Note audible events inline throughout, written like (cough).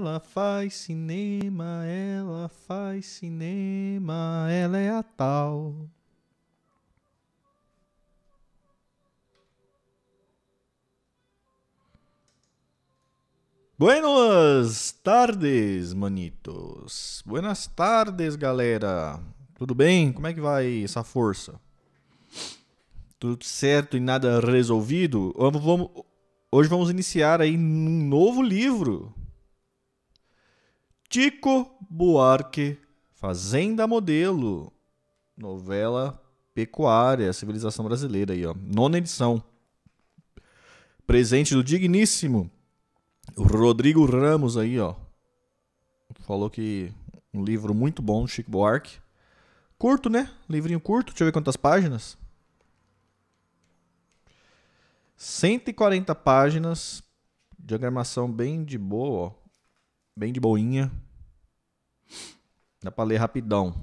Ela faz cinema, ela faz cinema, ela é a tal. Buenas tardes, manitos. Buenas tardes, galera. Tudo bem? Como é que vai essa força? Tudo certo e nada resolvido? Vamos, hoje vamos iniciar aí um novo livro Chico Buarque, Fazenda Modelo, novela Pecuária, Civilização Brasileira aí, ó, nona edição. Presente do digníssimo Rodrigo Ramos aí, ó. Falou que um livro muito bom Chico Buarque. Curto, né? Livrinho curto, deixa eu ver quantas páginas. 140 páginas, diagramação bem de boa, ó. bem de boinha. Dá para ler rapidão.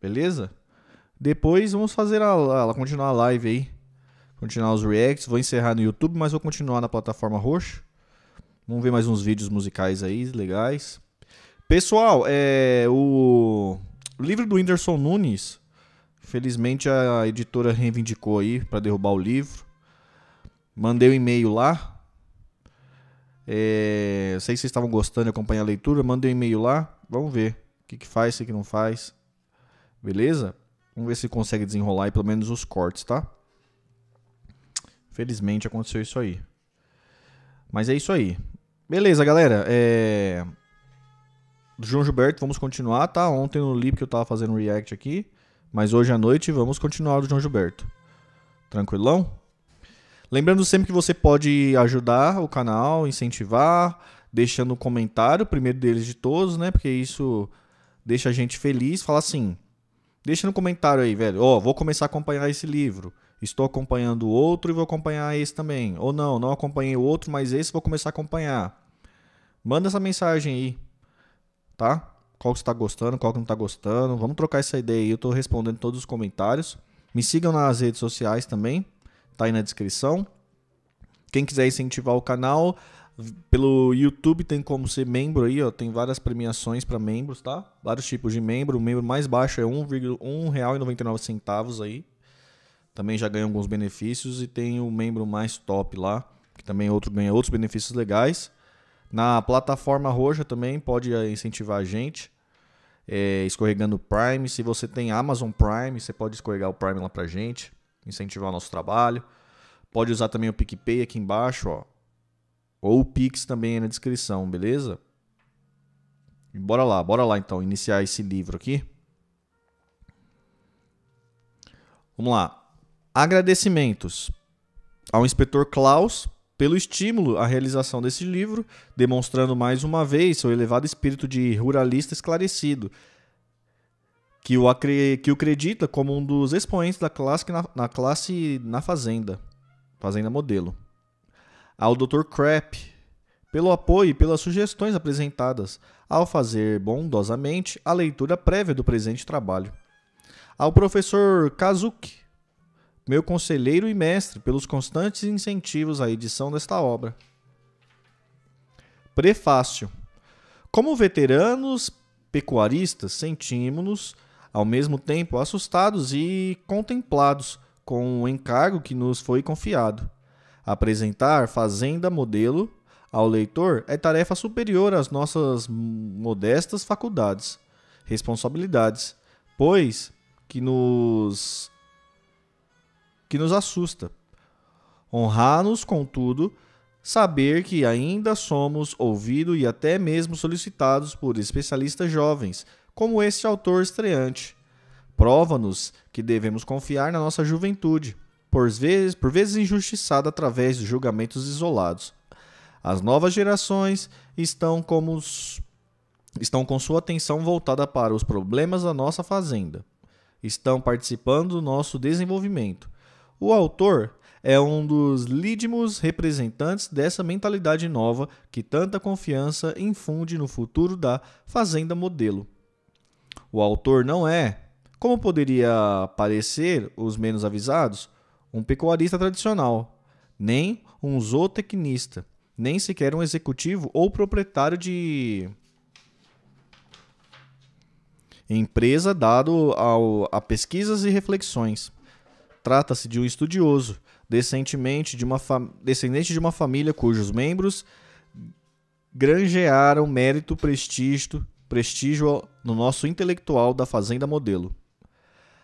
Beleza? Depois vamos fazer a, a continuar a live aí. Continuar os reacts, vou encerrar no YouTube, mas vou continuar na plataforma roxa. Vamos ver mais uns vídeos musicais aí, legais. Pessoal, é, o livro do Whindersson Nunes, felizmente a editora reivindicou aí para derrubar o livro. Mandei o um e-mail lá. É, sei se vocês estavam gostando de acompanhar a leitura, mandei um e-mail lá. Vamos ver o que, que faz, o que não faz. Beleza? Vamos ver se consegue desenrolar aí pelo menos os cortes, tá? Felizmente aconteceu isso aí. Mas é isso aí. Beleza, galera. É... Do João Gilberto, vamos continuar, tá? Ontem no Lip que eu tava fazendo react aqui. Mas hoje à noite vamos continuar do João Gilberto. Tranquilão? Lembrando sempre que você pode ajudar o canal, incentivar deixando um comentário, primeiro deles de todos, né? Porque isso deixa a gente feliz. Fala assim: deixa no comentário aí, velho. Ó, oh, vou começar a acompanhar esse livro. Estou acompanhando o outro e vou acompanhar esse também. Ou não, não acompanhei o outro, mas esse vou começar a acompanhar. Manda essa mensagem aí, tá? Qual que está gostando, qual que não está gostando. Vamos trocar essa ideia aí. Eu estou respondendo todos os comentários. Me sigam nas redes sociais também. Tá aí na descrição. Quem quiser incentivar o canal, pelo YouTube tem como ser membro aí, ó. Tem várias premiações para membros, tá? Vários tipos de membro. O membro mais baixo é R$ 1,99 aí. Também já ganha alguns benefícios. E tem o membro mais top lá, que também é outro ganha outros benefícios legais. Na plataforma roxa também pode eh, incentivar a gente. É, escorregando o Prime. Se você tem Amazon Prime, você pode escorregar o Prime lá pra gente. Incentivar o nosso trabalho. Pode usar também o PicPay aqui embaixo, ó. Ou o Pix também aí na descrição, beleza? E bora lá, bora lá então, iniciar esse livro aqui. Vamos lá. Agradecimentos ao inspetor Klaus pelo estímulo à realização desse livro, demonstrando mais uma vez seu elevado espírito de ruralista esclarecido, que o, acre... que o acredita como um dos expoentes da classe na... na classe na Fazenda, Fazenda Modelo ao Dr. Crap pelo apoio e pelas sugestões apresentadas, ao fazer bondosamente a leitura prévia do presente trabalho. Ao professor Kazuki, meu conselheiro e mestre, pelos constantes incentivos à edição desta obra. Prefácio. Como veteranos pecuaristas, sentimos-nos ao mesmo tempo assustados e contemplados com o encargo que nos foi confiado. Apresentar Fazenda Modelo ao leitor é tarefa superior às nossas modestas faculdades, responsabilidades, pois que nos que nos assusta. Honrar-nos, contudo, saber que ainda somos ouvidos e até mesmo solicitados por especialistas jovens, como este autor estreante. Prova-nos que devemos confiar na nossa juventude, por vezes, por vezes injustiçada através de julgamentos isolados. As novas gerações estão como os, estão com sua atenção voltada para os problemas da nossa fazenda. Estão participando do nosso desenvolvimento. O autor é um dos lídimos representantes dessa mentalidade nova que tanta confiança infunde no futuro da fazenda modelo. O autor não é, como poderia parecer os menos avisados, um pecuarista tradicional, nem um zootecnista, nem sequer um executivo ou proprietário de empresa dado ao, a pesquisas e reflexões. Trata-se de um estudioso, descendentemente de uma descendente de uma família cujos membros granjearam mérito prestígio, prestígio no nosso intelectual da fazenda modelo.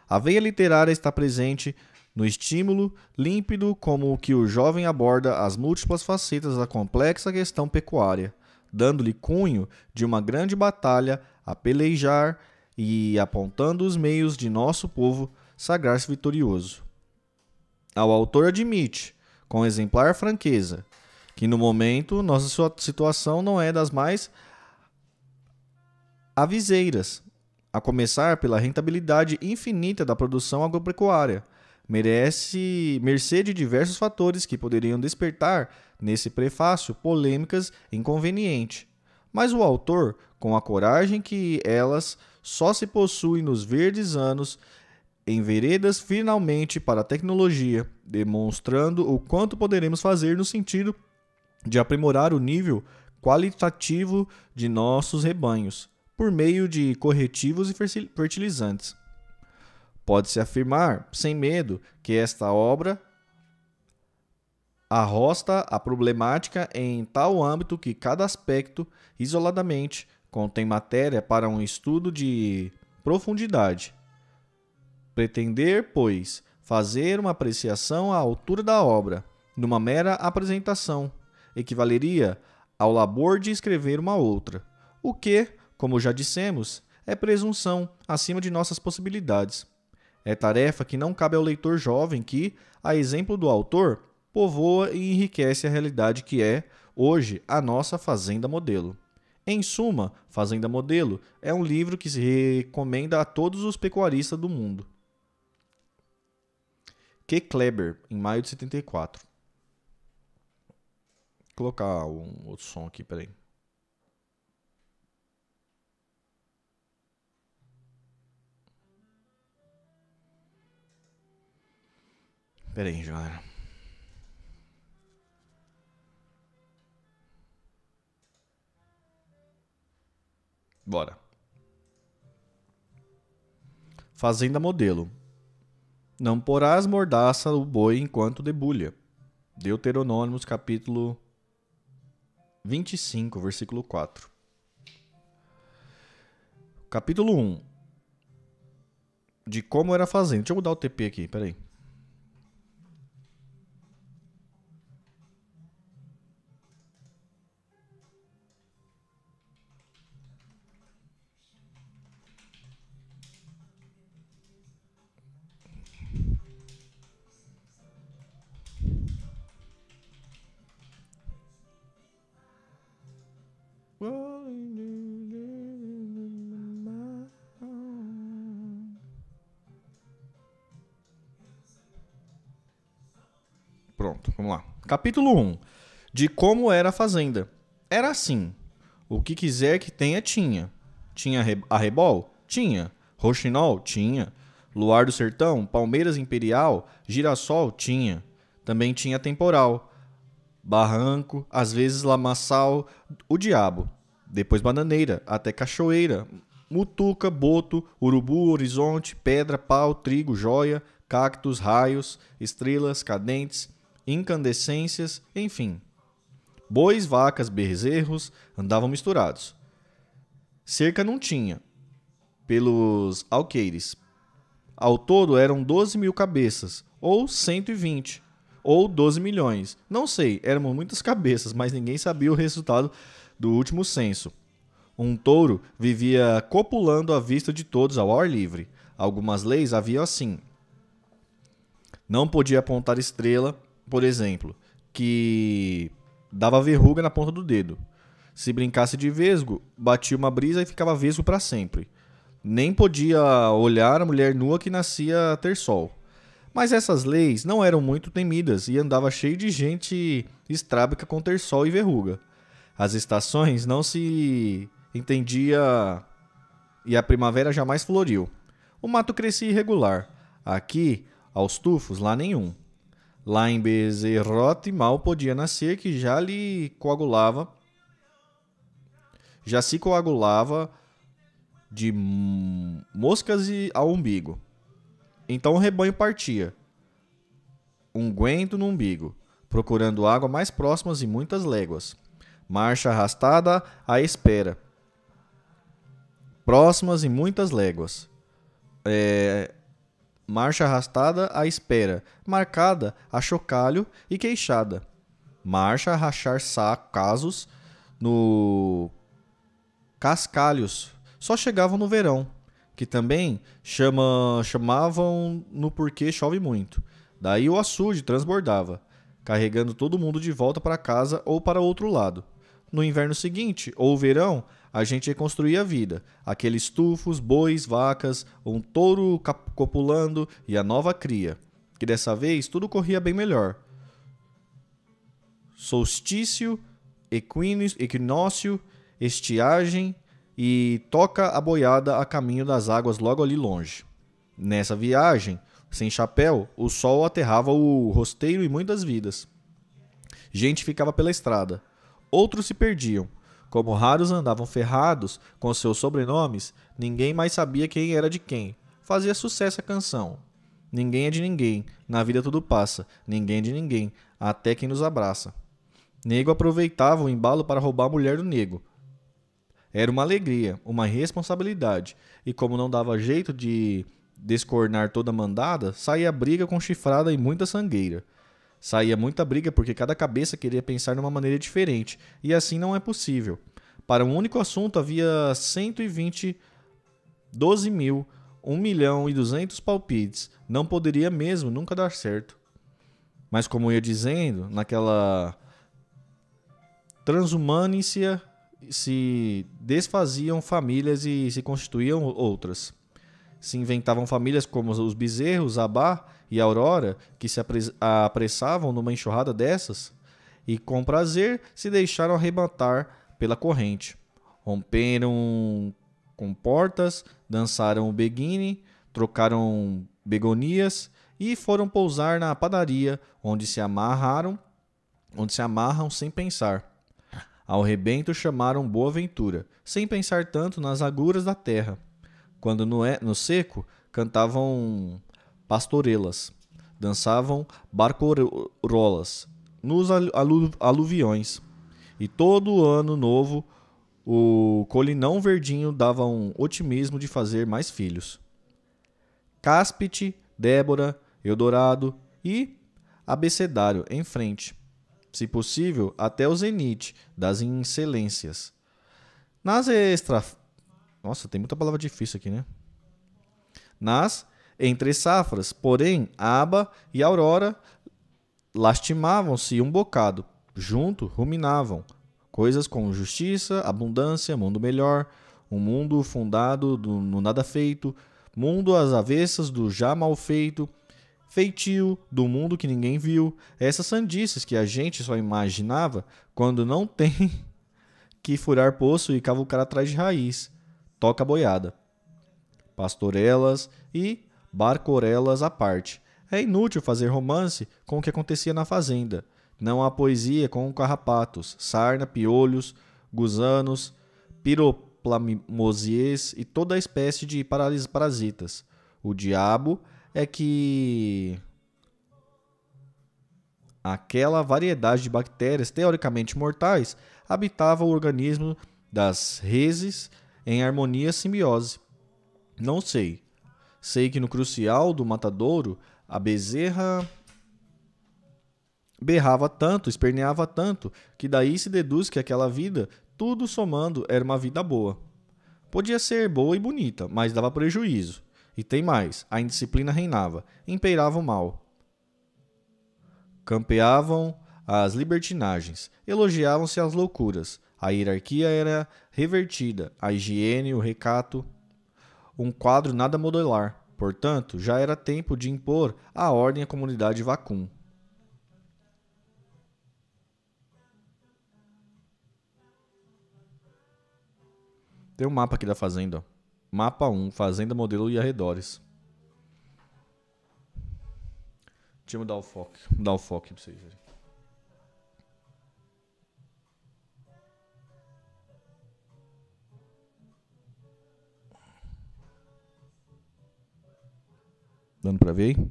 A veia literária está presente no estímulo límpido como o que o jovem aborda as múltiplas facetas da complexa questão pecuária, dando-lhe cunho de uma grande batalha a pelejar e apontando os meios de nosso povo sagrar-se vitorioso. Ao autor admite, com exemplar franqueza, que no momento nossa situação não é das mais aviseiras, a começar pela rentabilidade infinita da produção agropecuária, merece mercê de diversos fatores que poderiam despertar, nesse prefácio, polêmicas inconveniente. Mas o autor, com a coragem que elas só se possuem nos verdes anos, enveredas finalmente para a tecnologia, demonstrando o quanto poderemos fazer no sentido de aprimorar o nível qualitativo de nossos rebanhos por meio de corretivos e fertilizantes. Pode-se afirmar, sem medo, que esta obra arrosta a problemática em tal âmbito que cada aspecto, isoladamente, contém matéria para um estudo de profundidade. Pretender, pois, fazer uma apreciação à altura da obra, numa mera apresentação, equivaleria ao labor de escrever uma outra, o que, como já dissemos, é presunção acima de nossas possibilidades. É tarefa que não cabe ao leitor jovem que, a exemplo do autor, povoa e enriquece a realidade que é, hoje, a nossa Fazenda Modelo. Em suma, Fazenda Modelo é um livro que se recomenda a todos os pecuaristas do mundo. Que Kleber, em maio de 74. Vou colocar um outro som aqui, peraí. Pera aí, Joana. Bora. Fazenda modelo. Não porás mordaça o boi enquanto debulha. Deuteronômios capítulo 25, versículo 4. Capítulo 1. De como era a fazenda. Deixa eu mudar o TP aqui, peraí. Pronto, vamos lá. Capítulo 1. De como era a fazenda. Era assim. O que quiser que tenha, tinha. Tinha arrebol? Tinha. Roxinol? Tinha. Luar do Sertão, Palmeiras Imperial, Girassol? Tinha. Também tinha temporal. Barranco, às vezes lamaçal, o diabo depois bananeira, até cachoeira, mutuca, boto, urubu, horizonte, pedra, pau, trigo, joia, cactos, raios, estrelas, cadentes, incandescências, enfim. Bois, vacas, bezerros andavam misturados. Cerca não tinha, pelos alqueires. Ao todo eram 12 mil cabeças, ou 120, ou 12 milhões. Não sei, eram muitas (laughs) cabeças, mas ninguém sabia o resultado do último censo. Um touro vivia copulando à vista de todos ao ar livre. Algumas leis haviam assim. Não podia apontar estrela, por exemplo, que dava verruga na ponta do dedo. Se brincasse de vesgo, batia uma brisa e ficava vesgo para sempre. Nem podia olhar a mulher nua que nascia a ter sol. Mas essas leis não eram muito temidas e andava cheio de gente estrábica com ter sol e verruga as estações, não se entendia e a primavera jamais floriu. O mato crescia irregular. Aqui, aos tufos, lá nenhum. Lá em Bezerrote mal podia nascer que já lhe coagulava. Já se coagulava de moscas e ao umbigo. Então o rebanho partia, unguento no umbigo, procurando água mais próximas e muitas léguas marcha arrastada à espera, próximas e muitas léguas. É, marcha arrastada à espera, marcada a chocalho e queixada. Marcha a rachar casos no cascalhos. Só chegavam no verão, que também chama, chamavam no porque chove muito. Daí o açude transbordava, carregando todo mundo de volta para casa ou para outro lado. No inverno seguinte, ou verão, a gente reconstruía a vida. Aqueles tufos, bois, vacas, um touro copulando e a nova cria. Que dessa vez tudo corria bem melhor. Solstício, equinócio, estiagem e toca a boiada a caminho das águas logo ali longe. Nessa viagem, sem chapéu, o sol aterrava o rosteiro e muitas vidas. Gente ficava pela estrada. Outros se perdiam. Como raros andavam ferrados com seus sobrenomes, ninguém mais sabia quem era de quem. Fazia sucesso a canção. Ninguém é de ninguém, na vida tudo passa, ninguém é de ninguém, até quem nos abraça. Nego aproveitava o embalo para roubar a mulher do nego. Era uma alegria, uma responsabilidade, e como não dava jeito de descornar toda a mandada, saía briga com chifrada e muita sangueira. Saía muita briga porque cada cabeça queria pensar de uma maneira diferente, e assim não é possível. Para um único assunto havia 120, 12 mil, 1 milhão e 200 palpites. Não poderia mesmo nunca dar certo. Mas como eu ia dizendo, naquela transhumância se desfaziam famílias e se constituíam outras. Se inventavam famílias como os bezerros, abá e Aurora, que se apressavam numa enxurrada dessas, e com prazer se deixaram arrebatar pela corrente. Romperam com portas, dançaram o beguine, trocaram begonias e foram pousar na padaria, onde se amarraram, onde se amarram sem pensar. Ao rebento chamaram Boa Ventura, sem pensar tanto nas aguras da terra. Quando no, é, no seco, cantavam pastorelas, dançavam barcorolas nos alu aluviões. E todo ano novo, o colinão verdinho dava um otimismo de fazer mais filhos. Cáspite, Débora, Eldorado e abecedário em frente, se possível até o zenite das excelências. Nas extra... Nossa, tem muita palavra difícil aqui, né? Nas entre safras, porém, Aba e Aurora lastimavam-se um bocado, junto ruminavam coisas como justiça, abundância, mundo melhor, um mundo fundado do, no nada feito, mundo às avessas do já mal feito, feitio do mundo que ninguém viu, essas sandices que a gente só imaginava quando não (laughs) tem que furar poço e cavucar atrás de raiz, toca boiada, pastorelas e barcorelas à parte. É inútil fazer romance com o que acontecia na fazenda. Não há poesia com carrapatos, sarna, piolhos, gusanos, piroplamosies e toda espécie de parasitas. O diabo é que aquela variedade de bactérias teoricamente mortais habitava o organismo das reses em harmonia simbiose. Não sei, Sei que no crucial do matadouro, a bezerra berrava tanto, esperneava tanto, que daí se deduz que aquela vida, tudo somando, era uma vida boa. Podia ser boa e bonita, mas dava prejuízo. E tem mais, a indisciplina reinava, imperava o mal. Campeavam as libertinagens, elogiavam-se as loucuras, a hierarquia era revertida, a higiene, o recato, um quadro nada modelar, portanto, já era tempo de impor a ordem à comunidade vacum. Tem um mapa aqui da fazenda. Mapa 1, fazenda, modelo e arredores. Deixa eu mudar o foco, mudar o foco pra vocês verem. Dando para ver aí?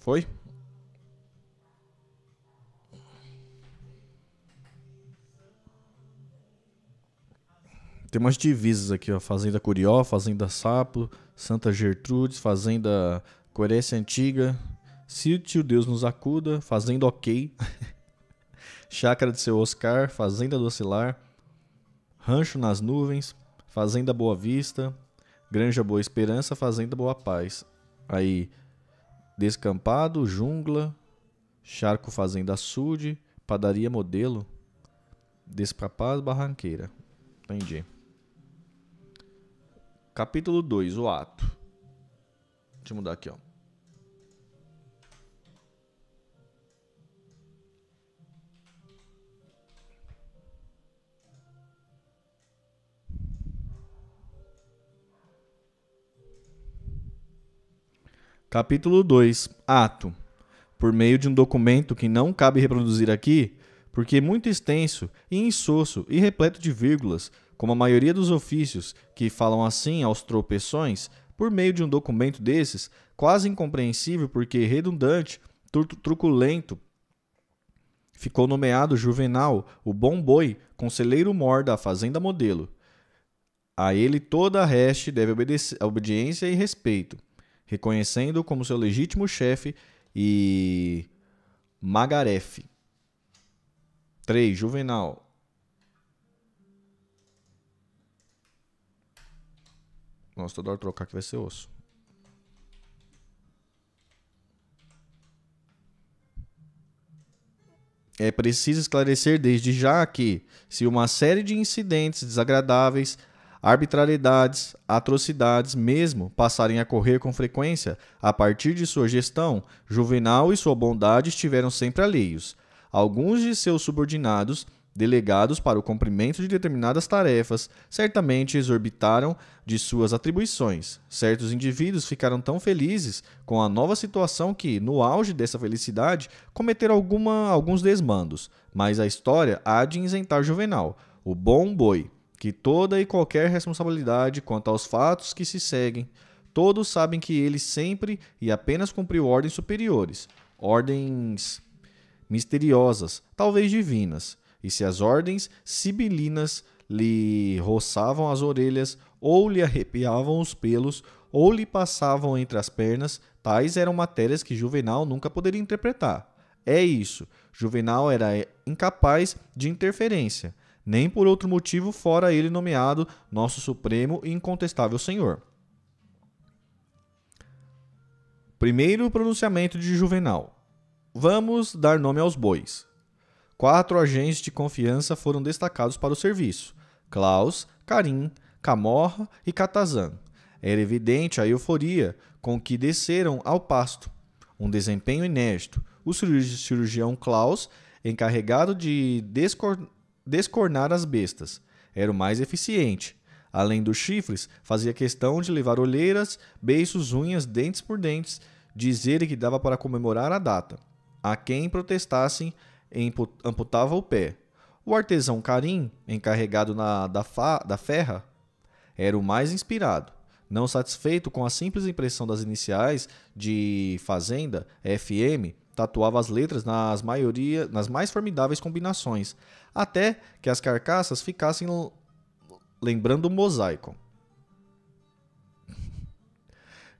Foi? Tem umas divisas aqui, ó. Fazenda Curió, Fazenda Sapo, Santa Gertrudes, Fazenda coerência Antiga, Sítio Deus nos acuda, Fazenda Ok. (laughs) Chácara de seu Oscar, Fazenda do Oscilar, Rancho nas Nuvens, Fazenda Boa Vista, Granja Boa Esperança, Fazenda Boa Paz. Aí, Descampado, Jungla, Charco Fazenda Sud, Padaria Modelo, Desprapaz Barranqueira. Entendi. Capítulo 2, o ato. Deixa eu mudar aqui, ó. Capítulo 2 Ato Por meio de um documento que não cabe reproduzir aqui, porque muito extenso e insosso e repleto de vírgulas, como a maioria dos ofícios que falam assim aos tropeções, por meio de um documento desses, quase incompreensível porque redundante, truculento, ficou nomeado Juvenal, o bom boi, conselheiro-mor da Fazenda Modelo. A ele toda a reste deve obediência e respeito reconhecendo como seu legítimo chefe e Magaref. 3. Juvenal. Nossa, toda hora trocar que vai ser osso. É preciso esclarecer desde já que, se uma série de incidentes desagradáveis Arbitrariedades, atrocidades mesmo passarem a correr com frequência a partir de sua gestão, Juvenal e sua bondade estiveram sempre alheios. Alguns de seus subordinados, delegados para o cumprimento de determinadas tarefas, certamente exorbitaram de suas atribuições. Certos indivíduos ficaram tão felizes com a nova situação que, no auge dessa felicidade, cometeram alguma, alguns desmandos. Mas a história há de isentar Juvenal, o bom boi, que toda e qualquer responsabilidade quanto aos fatos que se seguem, todos sabem que ele sempre e apenas cumpriu ordens superiores, ordens misteriosas, talvez divinas, e se as ordens sibilinas lhe roçavam as orelhas, ou lhe arrepiavam os pelos, ou lhe passavam entre as pernas, tais eram matérias que Juvenal nunca poderia interpretar. É isso, Juvenal era incapaz de interferência, nem por outro motivo fora ele nomeado nosso supremo e incontestável Senhor. Primeiro pronunciamento de Juvenal. Vamos dar nome aos bois. Quatro agentes de confiança foram destacados para o serviço: Klaus, Karim, Camorra e Catazan. Era evidente a euforia com que desceram ao pasto. Um desempenho inédito. O cirurgião Klaus, encarregado de descortinar descornar as bestas. Era o mais eficiente. Além dos chifres, fazia questão de levar olheiras, beiços, unhas, dentes por dentes, dizer que dava para comemorar a data. A quem protestassem, amputava o pé. O artesão Carim, encarregado na, da, fa, da ferra, era o mais inspirado. Não satisfeito com a simples impressão das iniciais de Fazenda, FM, tatuava as letras nas maioria, nas mais formidáveis combinações, até que as carcaças ficassem lembrando o mosaico. (laughs)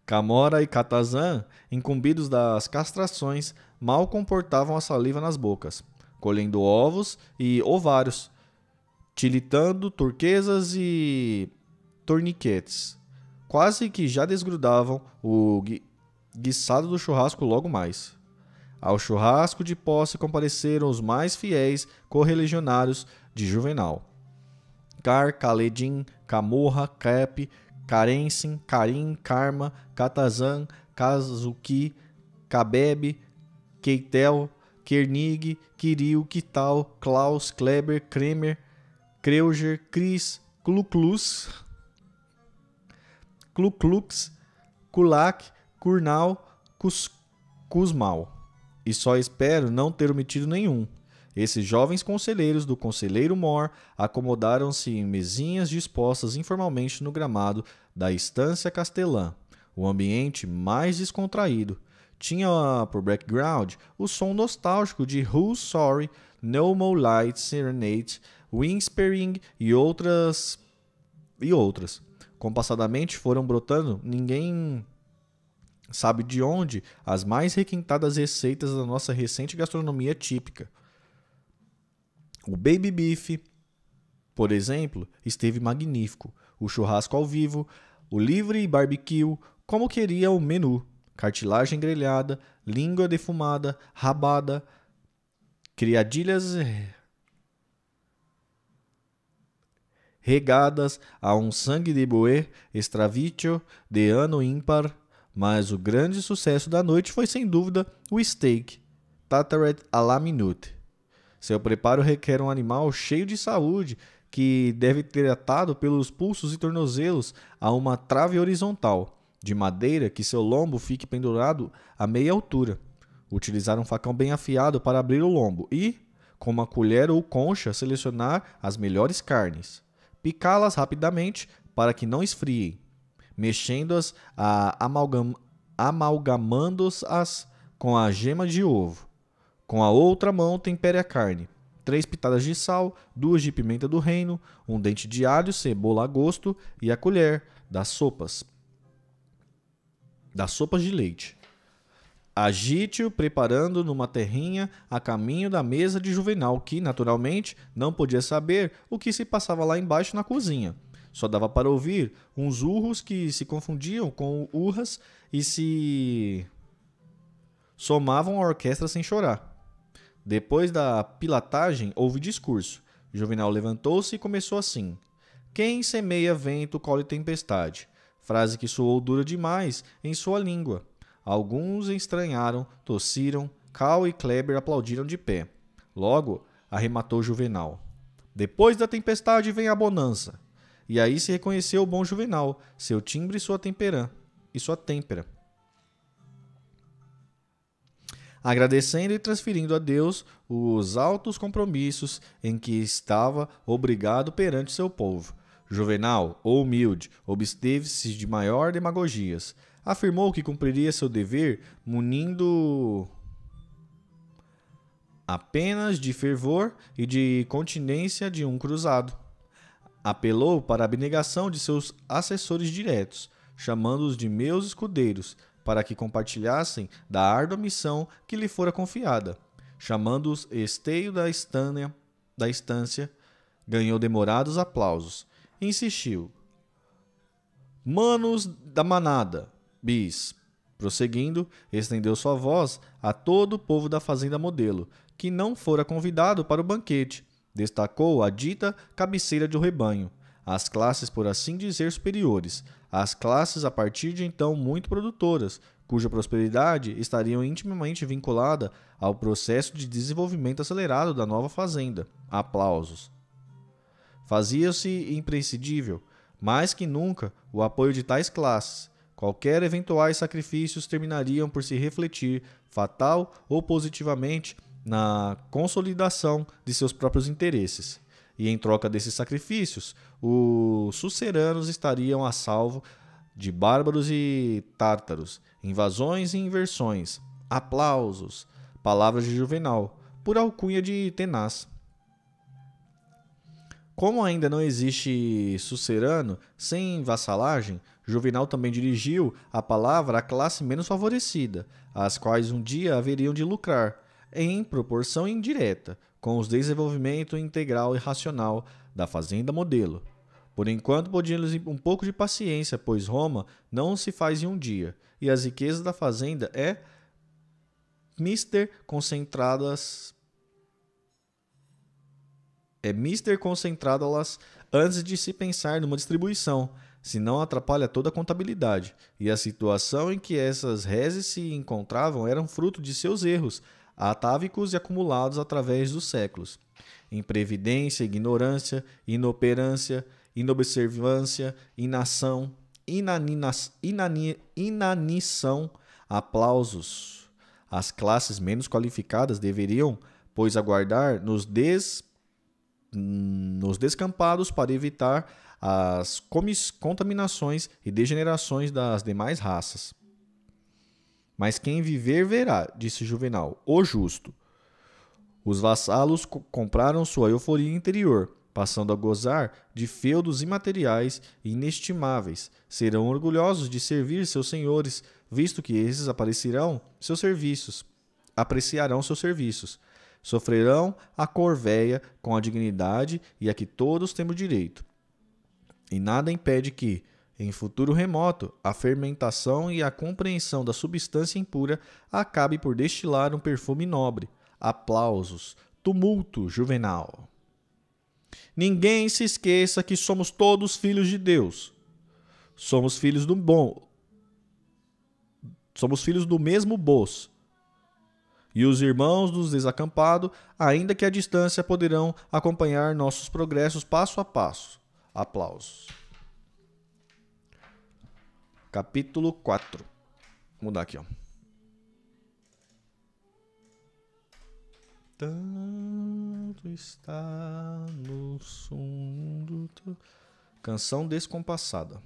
Camora e Catazan, incumbidos das castrações, mal comportavam a saliva nas bocas, colhendo ovos e ovários, tilitando turquesas e torniquetes. Quase que já desgrudavam o gui guiçado do churrasco logo mais. Ao churrasco de posse compareceram os mais fiéis correligionários de Juvenal. Car, Caledim, Camorra, Cap, Carensin, Carim, Karma, Katazan, Kazuki, Kabeb, Keitel, Kernig, Kiril, Kital, Klaus, Kleber, Kremer, Kreuger, Chris, Kluklus, Kluklux, Kulak, Kurnal, Kus, Kusmal e só espero não ter omitido nenhum. Esses jovens conselheiros do conselheiro Mor acomodaram-se em mesinhas dispostas informalmente no gramado da estância castelã, o ambiente mais descontraído. Tinha por background o som nostálgico de Who's Sorry, No More Light Serenade, Whispering e outras e outras. Compassadamente foram brotando ninguém Sabe de onde? As mais requintadas receitas da nossa recente gastronomia típica. O baby beef, por exemplo, esteve magnífico. O churrasco ao vivo, o livre barbecue, como queria o menu. Cartilagem grelhada, língua defumada, rabada, criadilhas regadas a um sangue de boi, extravitio de ano ímpar, mas o grande sucesso da noite foi sem dúvida o steak Tataret à la minute. Seu preparo requer um animal cheio de saúde que deve ter atado pelos pulsos e tornozelos a uma trave horizontal, de madeira que seu lombo fique pendurado a meia altura. Utilizar um facão bem afiado para abrir o lombo e, com uma colher ou concha, selecionar as melhores carnes. Picá-las rapidamente para que não esfriem mexendo-as, amalgam, amalgamando-as com a gema de ovo. Com a outra mão, tempere a carne. Três pitadas de sal, duas de pimenta do reino, um dente de alho, cebola a gosto e a colher das sopas. Das sopas de leite. Agite-o preparando numa terrinha a caminho da mesa de Juvenal, que, naturalmente, não podia saber o que se passava lá embaixo na cozinha. Só dava para ouvir uns urros que se confundiam com urras e se somavam à orquestra sem chorar. Depois da pilatagem, houve discurso. Juvenal levantou-se e começou assim: Quem semeia vento colhe tempestade. Frase que soou dura demais em sua língua. Alguns estranharam, tossiram, Cal e Kleber aplaudiram de pé. Logo, arrematou Juvenal. Depois da tempestade vem a bonança. E aí se reconheceu o bom Juvenal, seu timbre e sua tempera. E sua têmpera. Agradecendo e transferindo a Deus os altos compromissos em que estava obrigado perante seu povo. Juvenal, ou humilde, obsteve-se de maior demagogias. Afirmou que cumpriria seu dever munindo apenas de fervor e de continência de um cruzado. Apelou para a abnegação de seus assessores diretos, chamando-os de meus escudeiros, para que compartilhassem da árdua missão que lhe fora confiada. Chamando-os esteio da, estânia, da estância, ganhou demorados aplausos. Insistiu. Manos da manada, bis. Prosseguindo, estendeu sua voz a todo o povo da fazenda modelo, que não fora convidado para o banquete, Destacou a dita cabeceira do rebanho, as classes, por assim dizer, superiores, as classes a partir de então muito produtoras, cuja prosperidade estaria intimamente vinculada ao processo de desenvolvimento acelerado da nova fazenda. Aplausos. Fazia-se imprescindível, mais que nunca, o apoio de tais classes. Qualquer eventuais sacrifícios terminariam por se refletir, fatal ou positivamente, na consolidação de seus próprios interesses. E em troca desses sacrifícios, os suceranos estariam a salvo de bárbaros e tártaros, invasões e inversões, aplausos, palavras de Juvenal, por alcunha de tenaz. Como ainda não existe sucerano sem vassalagem, Juvenal também dirigiu a palavra à classe menos favorecida, às quais um dia haveriam de lucrar, em proporção indireta com o desenvolvimento integral e racional da fazenda modelo. Por enquanto, podíamos um pouco de paciência, pois Roma não se faz em um dia, e as riquezas da fazenda é mister concentradas é mister concentradas antes de se pensar numa distribuição, senão atrapalha toda a contabilidade. E a situação em que essas reses se encontravam um fruto de seus erros, atávicos e acumulados através dos séculos. Imprevidência, ignorância, inoperância, inobservância, inação, inanição, aplausos. As classes menos qualificadas deveriam, pois, aguardar nos, des, nos descampados para evitar as contaminações e degenerações das demais raças. Mas quem viver, verá, disse Juvenal, o justo. Os vassalos compraram sua euforia interior, passando a gozar de feudos imateriais e inestimáveis. Serão orgulhosos de servir seus senhores, visto que esses aparecerão seus serviços, apreciarão seus serviços. Sofrerão a corvéia com a dignidade e a que todos temos direito. E nada impede que, em futuro remoto, a fermentação e a compreensão da substância impura acabe por destilar um perfume nobre. Aplausos, tumulto juvenal. Ninguém se esqueça que somos todos filhos de Deus. Somos filhos do bom. Somos filhos do mesmo Bos. E os irmãos dos desacampados, ainda que à distância, poderão acompanhar nossos progressos passo a passo. Aplausos. Capítulo 4. Vou mudar aqui, ó. Tanto está no fundo. Canção descompassada.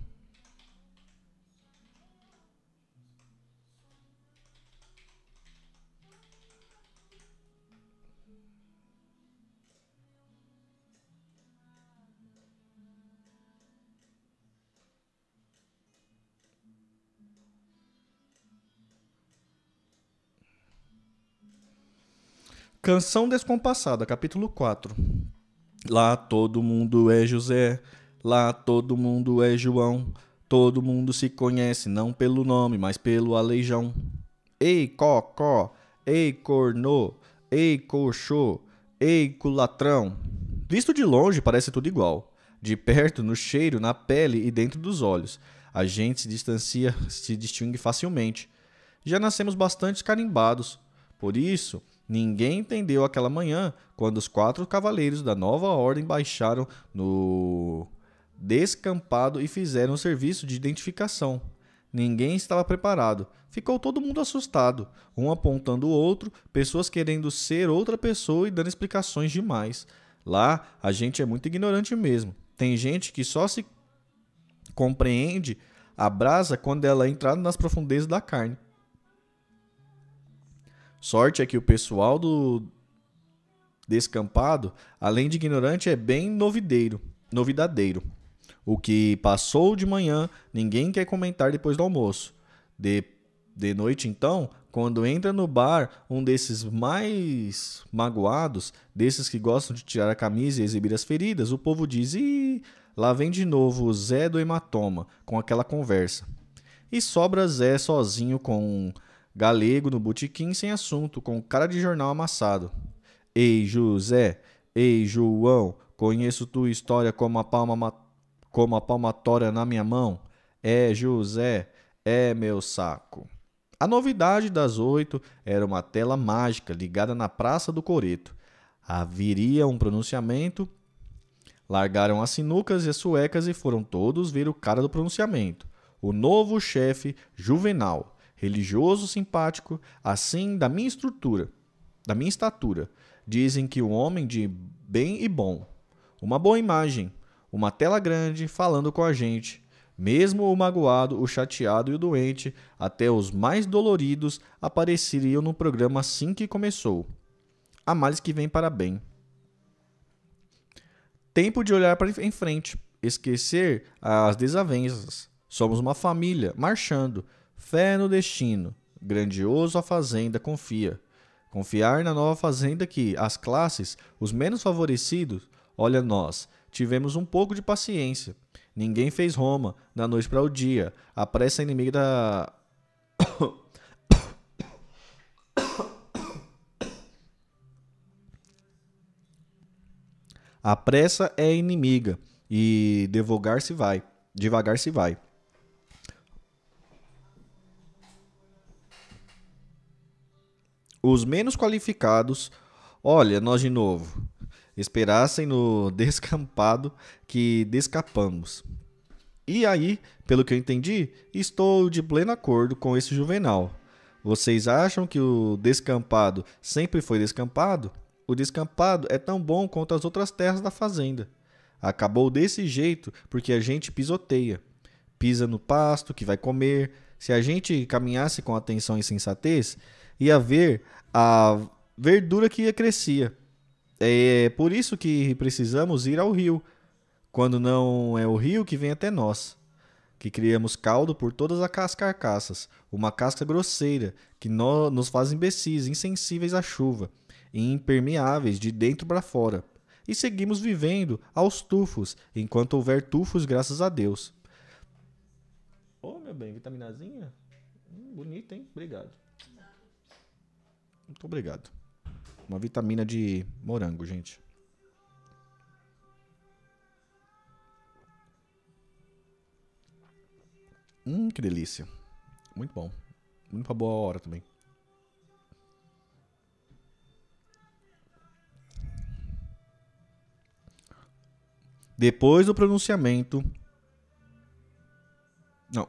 Canção Descompassada, capítulo 4. Lá todo mundo é José, lá todo mundo é João, todo mundo se conhece não pelo nome, mas pelo aleijão. Ei, cocó, ei, cornô! ei, coxô, ei, culatrão. Visto de longe parece tudo igual. De perto, no cheiro, na pele e dentro dos olhos. A gente se distancia, se distingue facilmente. Já nascemos bastante carimbados. Por isso, Ninguém entendeu aquela manhã quando os quatro cavaleiros da nova ordem baixaram no descampado e fizeram o serviço de identificação. Ninguém estava preparado. Ficou todo mundo assustado, um apontando o outro, pessoas querendo ser outra pessoa e dando explicações demais. Lá, a gente é muito ignorante mesmo. Tem gente que só se compreende a brasa quando ela é entrada nas profundezas da carne. Sorte é que o pessoal do descampado, além de ignorante, é bem novideiro, novidadeiro. O que passou de manhã, ninguém quer comentar depois do almoço. De, de noite, então, quando entra no bar, um desses mais magoados, desses que gostam de tirar a camisa e exibir as feridas, o povo diz: Ih, lá vem de novo o Zé do hematoma, com aquela conversa. E sobra Zé sozinho com Galego no botequim sem assunto, com cara de jornal amassado. Ei, José, ei, João, conheço tua história como a palma como a palmatória na minha mão. É, José, é meu saco. A novidade das oito era uma tela mágica ligada na Praça do Coreto. Haveria um pronunciamento. Largaram as sinucas e as suecas e foram todos ver o cara do pronunciamento. O novo chefe, Juvenal religioso simpático, assim da minha estrutura, da minha estatura. Dizem que o um homem de bem e bom, uma boa imagem, uma tela grande falando com a gente, mesmo o magoado, o chateado e o doente, até os mais doloridos apareceriam no programa assim que começou. Há males que vem para bem. Tempo de olhar para em frente, esquecer as desavenças. Somos uma família, marchando, Fé no destino. Grandioso a fazenda confia. Confiar na nova fazenda que as classes, os menos favorecidos, olha nós, tivemos um pouco de paciência. Ninguém fez Roma da noite para o dia. A pressa inimiga da (coughs) A pressa é inimiga e devagar se vai, devagar se vai. os menos qualificados, olha, nós de novo, esperassem no (laughs) descampado que descapamos. E aí, pelo que eu entendi, estou de pleno acordo com esse juvenal. Vocês acham que o descampado sempre foi descampado? O descampado é tão bom quanto as outras terras da fazenda. Acabou desse jeito porque a gente pisoteia. Pisa no pasto que vai comer. Se a gente caminhasse com atenção e sensatez, ia ver a verdura que ia crescia. É, é por isso que precisamos ir ao rio, quando não é o rio que vem até nós, que criamos caldo por todas as carcaças, uma casca grosseira, que no, nos faz imbecis, insensíveis à chuva, e impermeáveis de dentro para fora. E seguimos vivendo aos tufos, enquanto houver tufos, graças a Deus. Ô, oh, meu bem, vitaminazinha? Hum, bonita, hein? Obrigado. Muito obrigado. Uma vitamina de morango, gente. Hum, que delícia. Muito bom. Muito pra boa hora também. Depois do pronunciamento. Não,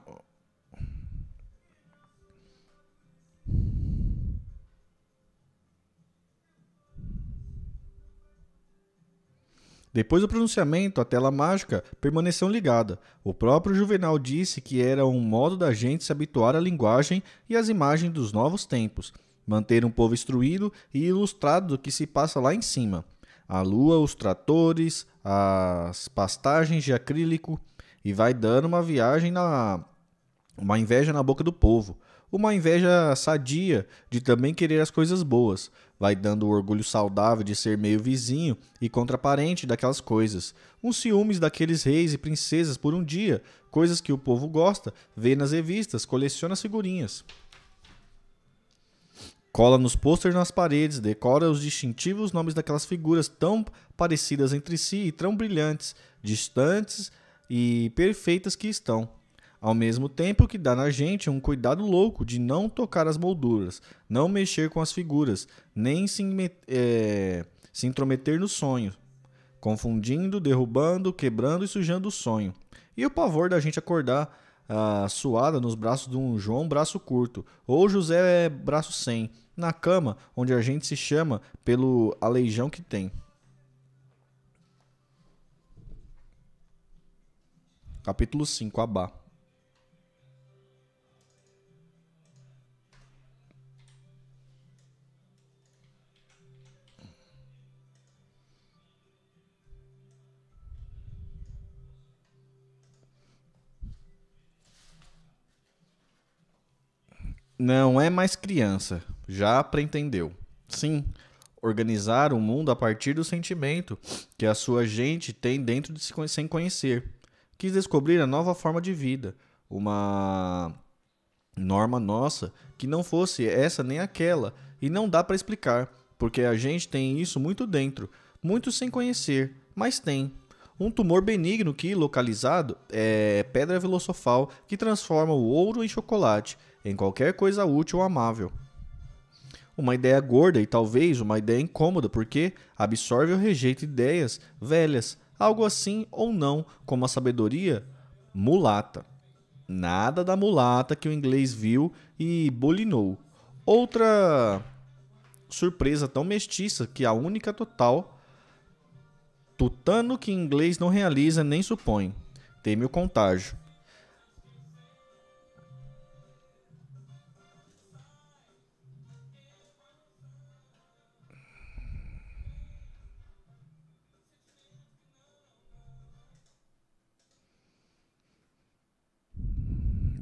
Depois do pronunciamento, a tela mágica permaneceu ligada. O próprio Juvenal disse que era um modo da gente se habituar à linguagem e às imagens dos novos tempos, manter um povo instruído e ilustrado do que se passa lá em cima. A lua, os tratores, as pastagens de acrílico e vai dando uma viagem na uma inveja na boca do povo, uma inveja sadia de também querer as coisas boas, vai dando o orgulho saudável de ser meio vizinho e contraparente daquelas coisas, um ciúmes daqueles reis e princesas por um dia, coisas que o povo gosta, vê nas revistas, coleciona figurinhas. Cola nos pôsteres nas paredes, decora os distintivos nomes daquelas figuras tão parecidas entre si e tão brilhantes, distantes e perfeitas que estão ao mesmo tempo que dá na gente um cuidado louco de não tocar as molduras, não mexer com as figuras, nem se, é, se intrometer no sonho, confundindo, derrubando, quebrando e sujando o sonho. E o pavor da gente acordar ah, suada nos braços de um João braço curto, ou José é, braço sem, na cama onde a gente se chama pelo aleijão que tem. Capítulo 5 Abá não é mais criança, já pretendeu. Sim, organizar o mundo a partir do sentimento que a sua gente tem dentro de se sem conhecer. Quis descobrir a nova forma de vida, uma norma nossa que não fosse essa nem aquela, e não dá para explicar, porque a gente tem isso muito dentro, muito sem conhecer, mas tem. Um tumor benigno que, localizado, é pedra filosofal que transforma o ouro em chocolate em qualquer coisa útil ou amável. Uma ideia gorda e talvez uma ideia incômoda, porque absorve ou rejeita ideias velhas, algo assim ou não, como a sabedoria mulata. Nada da mulata que o inglês viu e bolinou. Outra surpresa tão mestiça que a única total tutano que inglês não realiza nem supõe. Teme o contágio.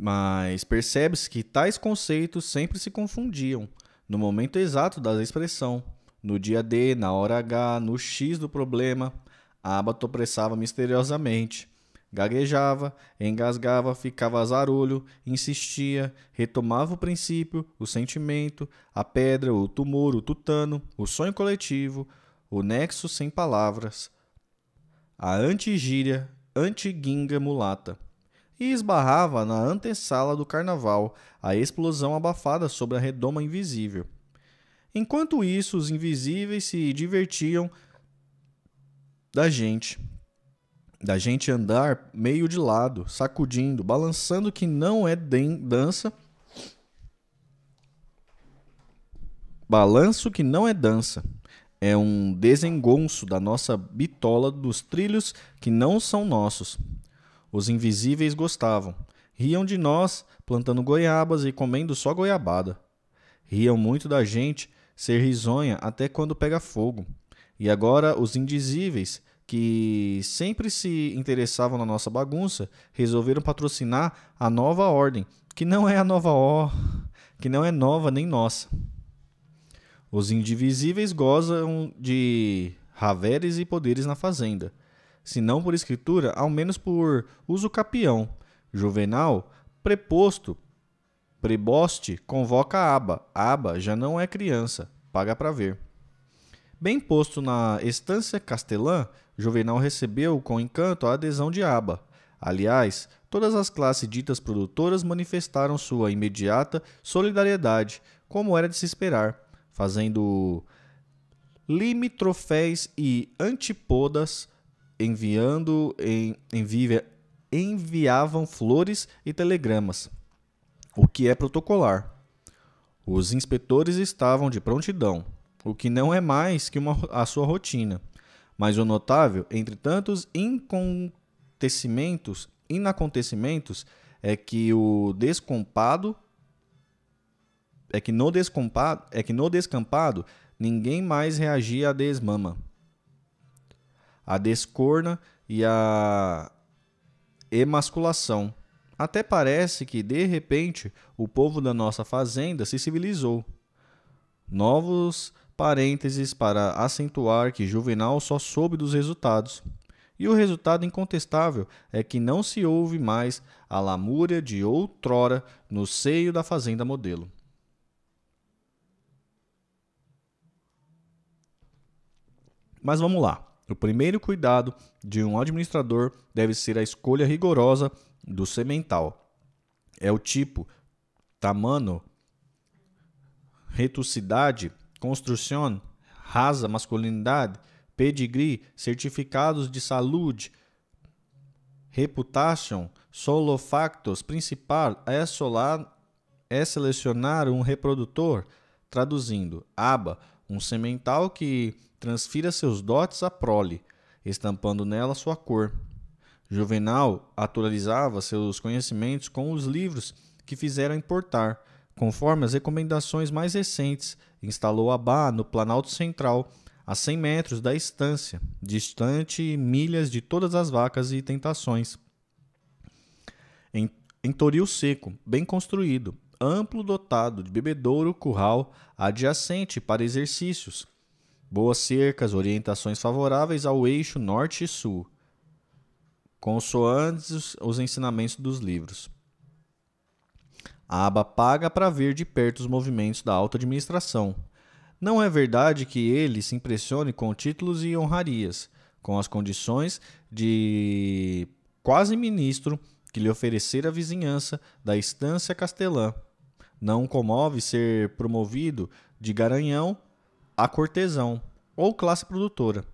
Mas percebe-se que tais conceitos sempre se confundiam no momento exato da expressão, no dia D, na hora H, no X do problema. Abato apressava misteriosamente, gaguejava, engasgava, ficava azarulho, insistia, retomava o princípio, o sentimento, a pedra, o tumor, o tutano, o sonho coletivo, o nexo sem palavras, a antigíria, antiginga mulata, e esbarrava na antessala do carnaval, a explosão abafada sobre a redoma invisível. Enquanto isso, os invisíveis se divertiam da gente, da gente andar meio de lado, sacudindo, balançando que não é dança. Balanço que não é dança. É um desengonço da nossa bitola dos trilhos que não são nossos. Os invisíveis gostavam. Riam de nós, plantando goiabas e comendo só goiabada. Riam muito da gente, ser risonha até quando pega fogo. E agora os indizíveis, que sempre se interessavam na nossa bagunça, resolveram patrocinar a nova ordem, que não é a nova O, que não é nova nem nossa. Os indivisíveis gozam de haveres e poderes na fazenda se não por escritura, ao menos por uso capião. Juvenal, preposto, preboste, convoca aba. aba já não é criança, paga para ver. Bem posto na estância castelã, Juvenal recebeu com encanto a adesão de aba. Aliás, todas as classes ditas produtoras manifestaram sua imediata solidariedade, como era de se esperar, fazendo limitroféis e antípodas enviando em, envia, enviavam flores e telegramas, o que é protocolar. Os inspetores estavam de prontidão, o que não é mais que uma, a sua rotina. Mas o notável, entre tantos incontecimentos, inacontecimentos, é que o descompado é que no descompado, é que no descampado ninguém mais reagia à desmama a descorna e a emasculação. Até parece que, de repente, o povo da nossa fazenda se civilizou. Novos parênteses para acentuar que Juvenal só soube dos resultados. E o resultado incontestável é que não se ouve mais a lamúria de outrora no seio da fazenda modelo. Mas vamos lá. O primeiro cuidado de um administrador deve ser a escolha rigorosa do semental. É o tipo, tamanho retucidade, construção, raça, masculinidade, pedigree, certificados de saúde, reputation, solo factos, principal, é, solar, é selecionar um reprodutor, traduzindo, aba, um semental que transfira seus dotes à prole, estampando nela sua cor. Juvenal atualizava seus conhecimentos com os livros que fizeram importar, conforme as recomendações mais recentes, instalou a Bá no Planalto Central, a 100 metros da estância, distante milhas de todas as vacas e tentações. Em, em Toril Seco, bem construído, amplo dotado de bebedouro, curral, adjacente para exercícios, Boas cercas, orientações favoráveis ao eixo norte e sul, consoantes os ensinamentos dos livros. A aba paga para ver de perto os movimentos da alta administração. Não é verdade que ele se impressione com títulos e honrarias, com as condições de quase ministro que lhe oferecer a vizinhança da estância castelã. Não comove ser promovido de garanhão a cortesão ou classe produtora,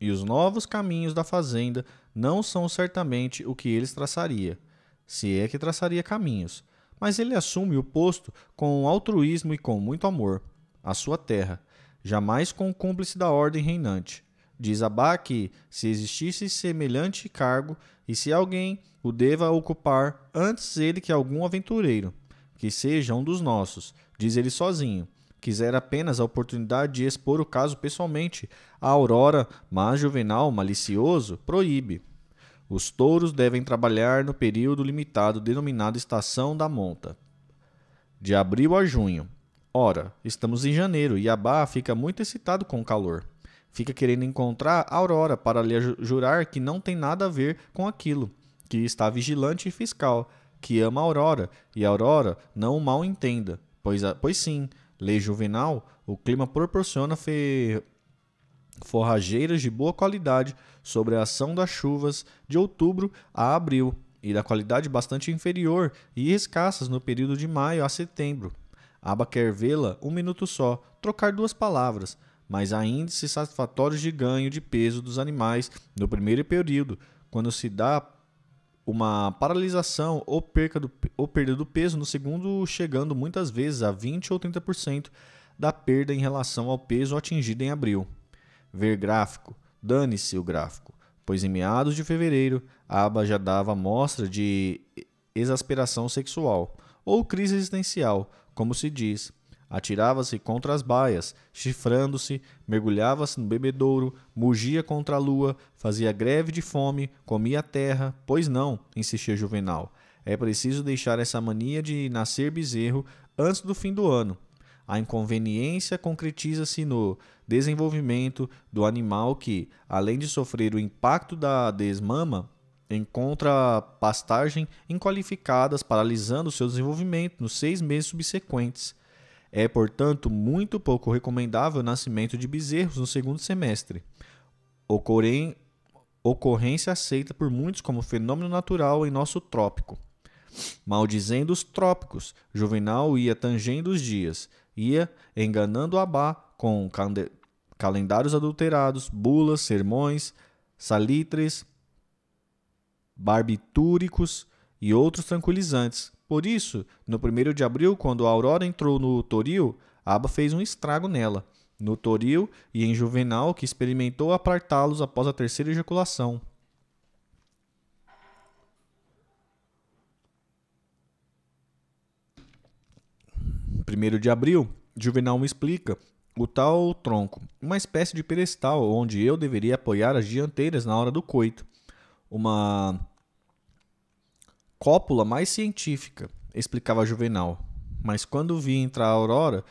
e os novos caminhos da fazenda não são certamente o que eles traçaria, se é que traçaria caminhos, mas ele assume o posto com altruísmo e com muito amor, a sua terra, jamais com o cúmplice da ordem reinante. Diz Abá que, se existisse semelhante cargo, e se alguém o deva ocupar antes ele que algum aventureiro, que seja um dos nossos, diz ele sozinho, quisera apenas a oportunidade de expor o caso pessoalmente. A Aurora, mas juvenal, malicioso, proíbe. Os touros devem trabalhar no período limitado denominado estação da monta, de abril a junho. Ora, estamos em janeiro e Abá fica muito excitado com o calor. Fica querendo encontrar Aurora para lhe jurar que não tem nada a ver com aquilo, que está vigilante e fiscal, que ama Aurora, e Aurora não o mal entenda, pois, pois sim, lei juvenal, o clima proporciona forrageiras de boa qualidade sobre a ação das chuvas de outubro a abril e da qualidade bastante inferior e escassas no período de maio a setembro. Aba quer vê-la um minuto só, trocar duas palavras, mas há índices satisfatórios de ganho de peso dos animais no primeiro período, quando se dá uma paralisação ou, perca do, ou perda do peso no segundo, chegando muitas vezes a 20 ou 30% da perda em relação ao peso atingido em abril. Ver gráfico. Dane-se o gráfico, pois em meados de fevereiro, a aba já dava mostra de exasperação sexual ou crise existencial, como se diz, Atirava-se contra as baias, chifrando-se, mergulhava-se no bebedouro, mugia contra a lua, fazia greve de fome, comia a terra. Pois não, insistia Juvenal. É preciso deixar essa mania de nascer bezerro antes do fim do ano. A inconveniência concretiza-se no desenvolvimento do animal que, além de sofrer o impacto da desmama, encontra pastagem inqualificadas, paralisando seu desenvolvimento nos seis meses subsequentes. É, portanto, muito pouco recomendável o nascimento de bezerros no segundo semestre. Ocorrem, ocorrência aceita por muitos como fenômeno natural em nosso trópico. Maldizendo os trópicos, Juvenal ia tangendo os dias, ia enganando Abá com calendários adulterados, bulas, sermões, salitres, barbitúricos e outros tranquilizantes, por isso, no 1 de abril, quando a Aurora entrou no Toril, Aba fez um estrago nela, no Toril e em Juvenal, que experimentou apartá-los após a terceira ejaculação. Primeiro de abril, Juvenal me explica o tal tronco, uma espécie de pedestal onde eu deveria apoiar as dianteiras na hora do coito. Uma cópula mais científica, explicava Juvenal. Mas quando vi entrar a aurora,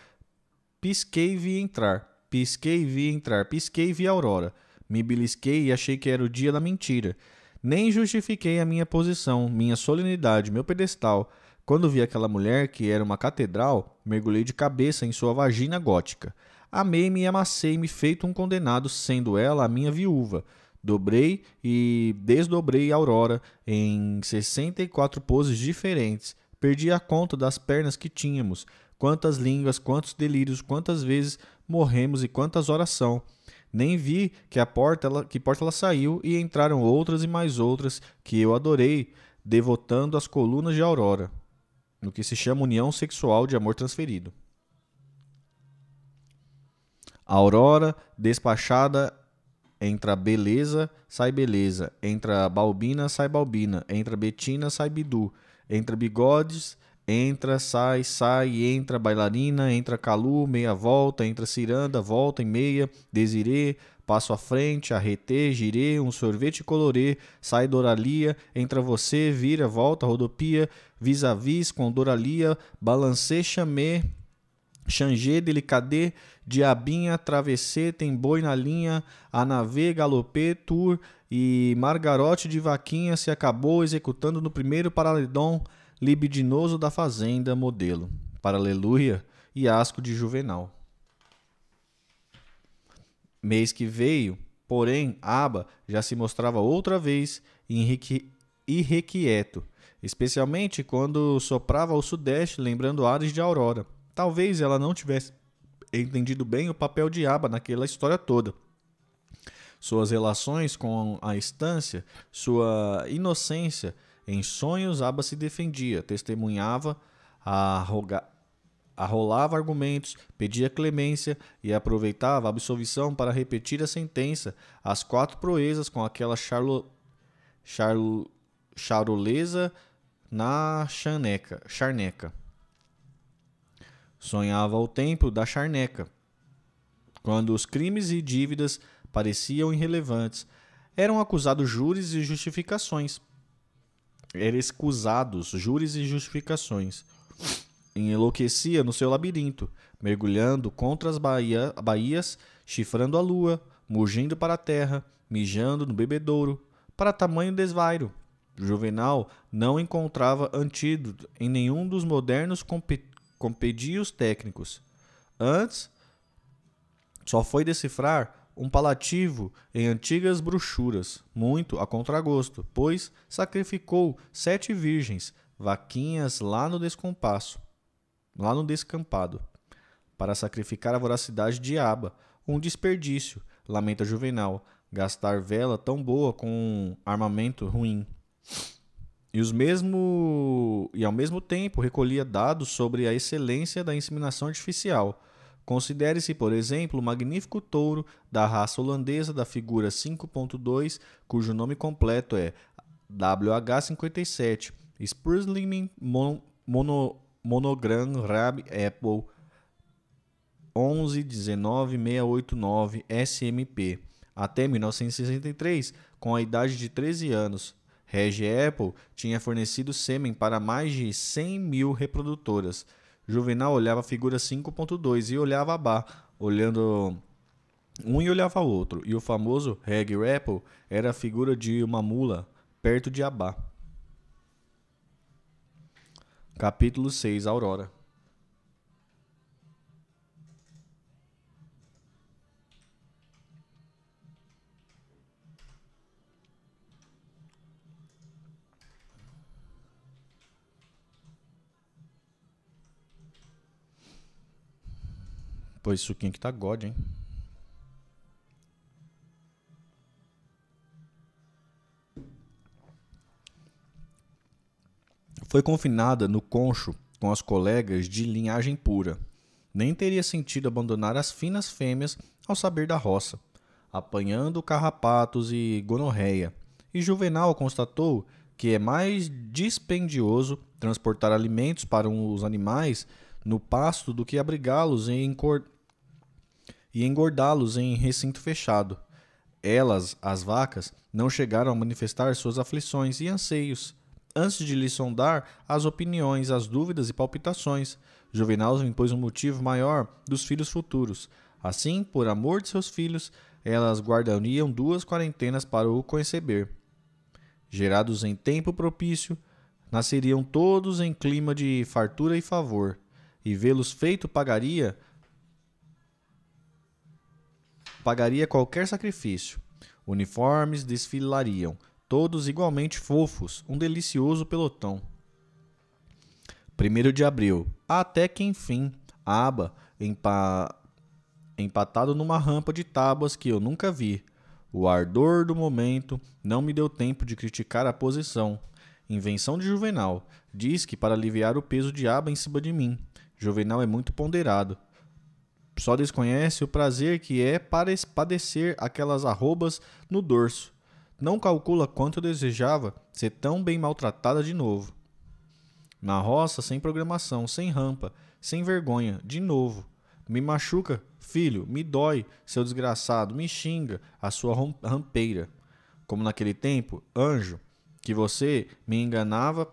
pisquei e vi entrar, pisquei e vi entrar, pisquei e vi a aurora. Me belisquei e achei que era o dia da mentira. Nem justifiquei a minha posição, minha solenidade, meu pedestal. Quando vi aquela mulher, que era uma catedral, mergulhei de cabeça em sua vagina gótica. Amei-me e amassei-me feito um condenado, sendo ela a minha viúva. Dobrei e desdobrei a Aurora em 64 poses diferentes. Perdi a conta das pernas que tínhamos, quantas línguas, quantos delírios, quantas vezes morremos e quantas horas são. Nem vi que a porta ela, que porta ela saiu e entraram outras e mais outras que eu adorei, devotando as colunas de Aurora, no que se chama união sexual de amor transferido. A Aurora, despachada entra beleza, sai beleza, entra balbina, sai balbina, entra betina, sai bidu, entra bigodes, entra, sai, sai, entra bailarina, entra calu, meia volta, entra ciranda, volta em meia, desirê, passo à frente, arretê, girê, um sorvete colorê, sai doralia, entra você, vira, volta, rodopia, vis-a-vis -vis, com doralia, balancê, chamê, Xangê, Delicadê, Diabinha, Travessê, Tem Boi na Linha, Anavê, Galopê, Tour e Margarote de Vaquinha se acabou executando no primeiro paralidom libidinoso da Fazenda Modelo, Paraleluia e Asco de Juvenal. Mês que veio, porém, Aba já se mostrava outra vez enrique... irrequieto, especialmente quando soprava o sudeste, lembrando ares de aurora Talvez ela não tivesse entendido bem o papel de Aba naquela história toda. Suas relações com a estância, sua inocência, em sonhos Aba se defendia, testemunhava, arroga... arrolava argumentos, pedia clemência e aproveitava a absolvição para repetir a sentença, as quatro proezas com aquela charlo... Charlo... charolesa na chaneca, charneca. Sonhava o tempo da charneca, quando os crimes e dívidas pareciam irrelevantes, eram acusados júris e justificações. Eram escusados júris e justificações. enlouquecia no seu labirinto, mergulhando contra as baía, baías, chifrando a lua, mugindo para a terra, mijando no bebedouro, para tamanho desvairo. Juvenal não encontrava antídoto em nenhum dos modernos compedia os técnicos. Antes, só foi decifrar um palativo em antigas bruxuras, muito a contragosto, pois sacrificou sete virgens, vaquinhas lá no descompasso, lá no descampado, para sacrificar a voracidade de Aba, um desperdício, lamenta Juvenal, gastar vela tão boa com um armamento ruim. E, os mesmo, e ao mesmo tempo recolhia dados sobre a excelência da inseminação artificial. Considere-se, por exemplo, o magnífico touro da raça holandesa da figura 5.2, cujo nome completo é WH57, Spurslimen Mon Mono Monogram Rab Apple 1119689 SMP até 1963, com a idade de 13 anos, Reg Apple tinha fornecido sêmen para mais de 100 mil reprodutoras. Juvenal olhava a figura 5.2 e olhava a bar, olhando um e olhava o outro. E o famoso Reg Apple era a figura de uma mula perto de Abá. Capítulo 6 Aurora Pô, esse suquinho aqui tá god, hein? Foi confinada no concho com as colegas de linhagem pura. Nem teria sentido abandonar as finas fêmeas ao saber da roça, apanhando carrapatos e gonorreia. E Juvenal constatou que é mais dispendioso transportar alimentos para os animais no pasto do que abrigá-los em, e engordá-los em recinto fechado. Elas, as vacas, não chegaram a manifestar suas aflições e anseios, antes de lhe sondar as opiniões, as dúvidas e palpitações. Juvenal impôs um motivo maior dos filhos futuros. Assim, por amor de seus filhos, elas guardariam duas quarentenas para o conceber. Gerados em tempo propício, nasceriam todos em clima de fartura e favor, e vê-los feito pagaria pagaria qualquer sacrifício. Uniformes desfilariam, todos igualmente fofos, um delicioso pelotão. 1 de abril. Até que enfim, aba, empa... empatado numa rampa de tábuas que eu nunca vi. O ardor do momento não me deu tempo de criticar a posição. Invenção de Juvenal. Diz que para aliviar o peso de aba em cima de mim. Juvenal é muito ponderado. Só desconhece o prazer que é para espadecer aquelas arrobas no dorso. Não calcula quanto eu desejava ser tão bem maltratada de novo. Na roça, sem programação, sem rampa, sem vergonha, de novo. Me machuca, filho, me dói, seu desgraçado, me xinga, a sua rampeira. Como naquele tempo, anjo, que você me enganava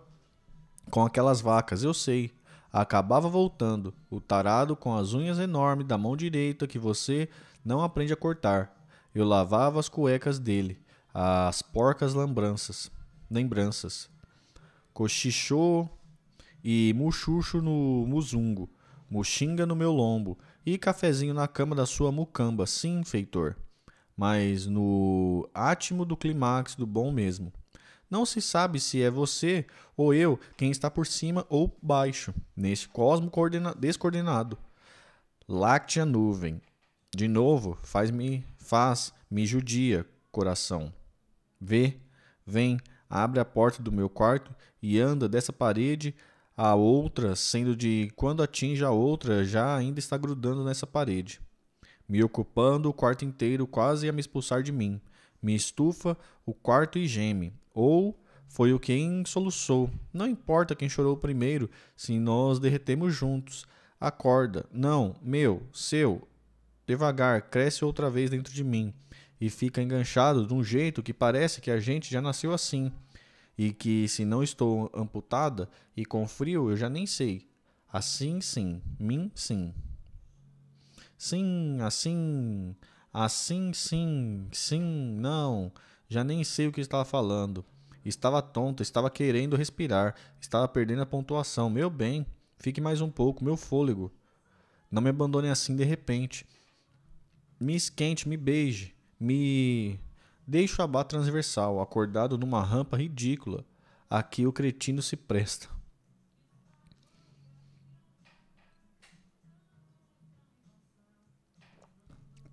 com aquelas vacas, eu sei acabava voltando, o tarado com as unhas enormes da mão direita que você não aprende a cortar. Eu lavava as cuecas dele, as porcas lembranças, lembranças. Cochichou e muxuxo no muzungo, muxinga no meu lombo e cafezinho na cama da sua mucamba, sim, feitor. Mas no átimo do clímax do bom mesmo. Não se sabe se é você ou eu quem está por cima ou baixo, nesse cosmo descoordenado. Láctea nuvem. De novo, faz-me faz me judia, coração. Vê, vem, abre a porta do meu quarto e anda dessa parede a outra, sendo de quando atinge a outra, já ainda está grudando nessa parede, me ocupando o quarto inteiro, quase a me expulsar de mim. Me estufa o quarto e geme, ou foi o quem soluçou. Não importa quem chorou primeiro, se nós derretemos juntos. Acorda, não, meu, seu, devagar, cresce outra vez dentro de mim e fica enganchado de um jeito que parece que a gente já nasceu assim e que se não estou amputada e com frio eu já nem sei. Assim sim, mim sim. Sim, assim, assim sim, sim, não. Já nem sei o que estava falando. Estava tonta, estava querendo respirar, estava perdendo a pontuação. Meu bem, fique mais um pouco, meu fôlego. Não me abandone assim de repente. Me esquente, me beije, me. Deixe o abá transversal, acordado numa rampa ridícula. Aqui o cretino se presta.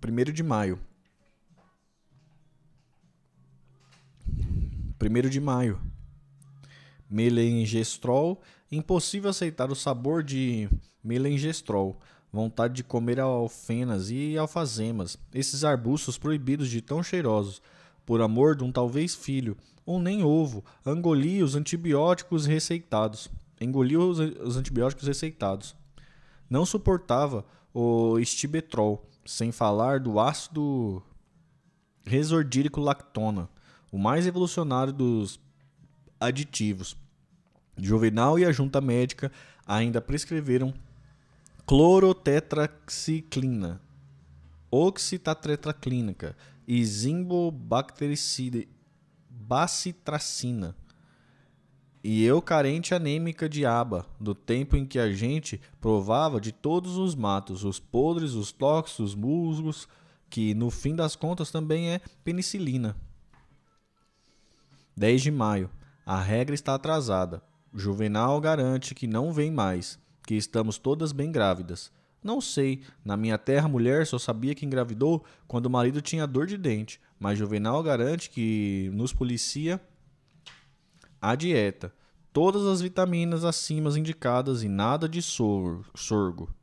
Primeiro de maio. 1 de maio. Melengestrol. Impossível aceitar o sabor de melengestrol. Vontade de comer alfenas e alfazemas. Esses arbustos proibidos de tão cheirosos. Por amor de um talvez filho, ou nem ovo. Engoli os antibióticos receitados. Engoli os, os antibióticos receitados. Não suportava o estibetrol, sem falar do ácido resordírico lactona o mais evolucionário dos aditivos. Juvenal e a junta médica ainda prescreveram clorotetraxiclina, oxitatetraclínica e zimbobactericida, bacitracina. E eu carente anêmica de aba, do tempo em que a gente provava de todos os matos, os podres, os tóxicos, os musgos, que no fim das contas também é penicilina. 10 de maio. A regra está atrasada. Juvenal garante que não vem mais, que estamos todas bem grávidas. Não sei, na minha terra mulher só sabia que engravidou quando o marido tinha dor de dente, mas Juvenal garante que nos policia a dieta, todas as vitaminas acima indicadas e nada de sorgo,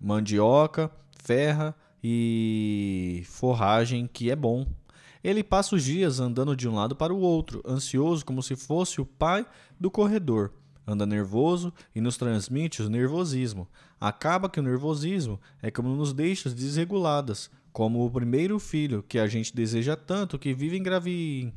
mandioca, ferra e forragem que é bom. Ele passa os dias andando de um lado para o outro, ansioso como se fosse o pai do corredor. Anda nervoso e nos transmite o nervosismo. Acaba que o nervosismo é como nos deixa desreguladas, como o primeiro filho que a gente deseja tanto que vive engravi...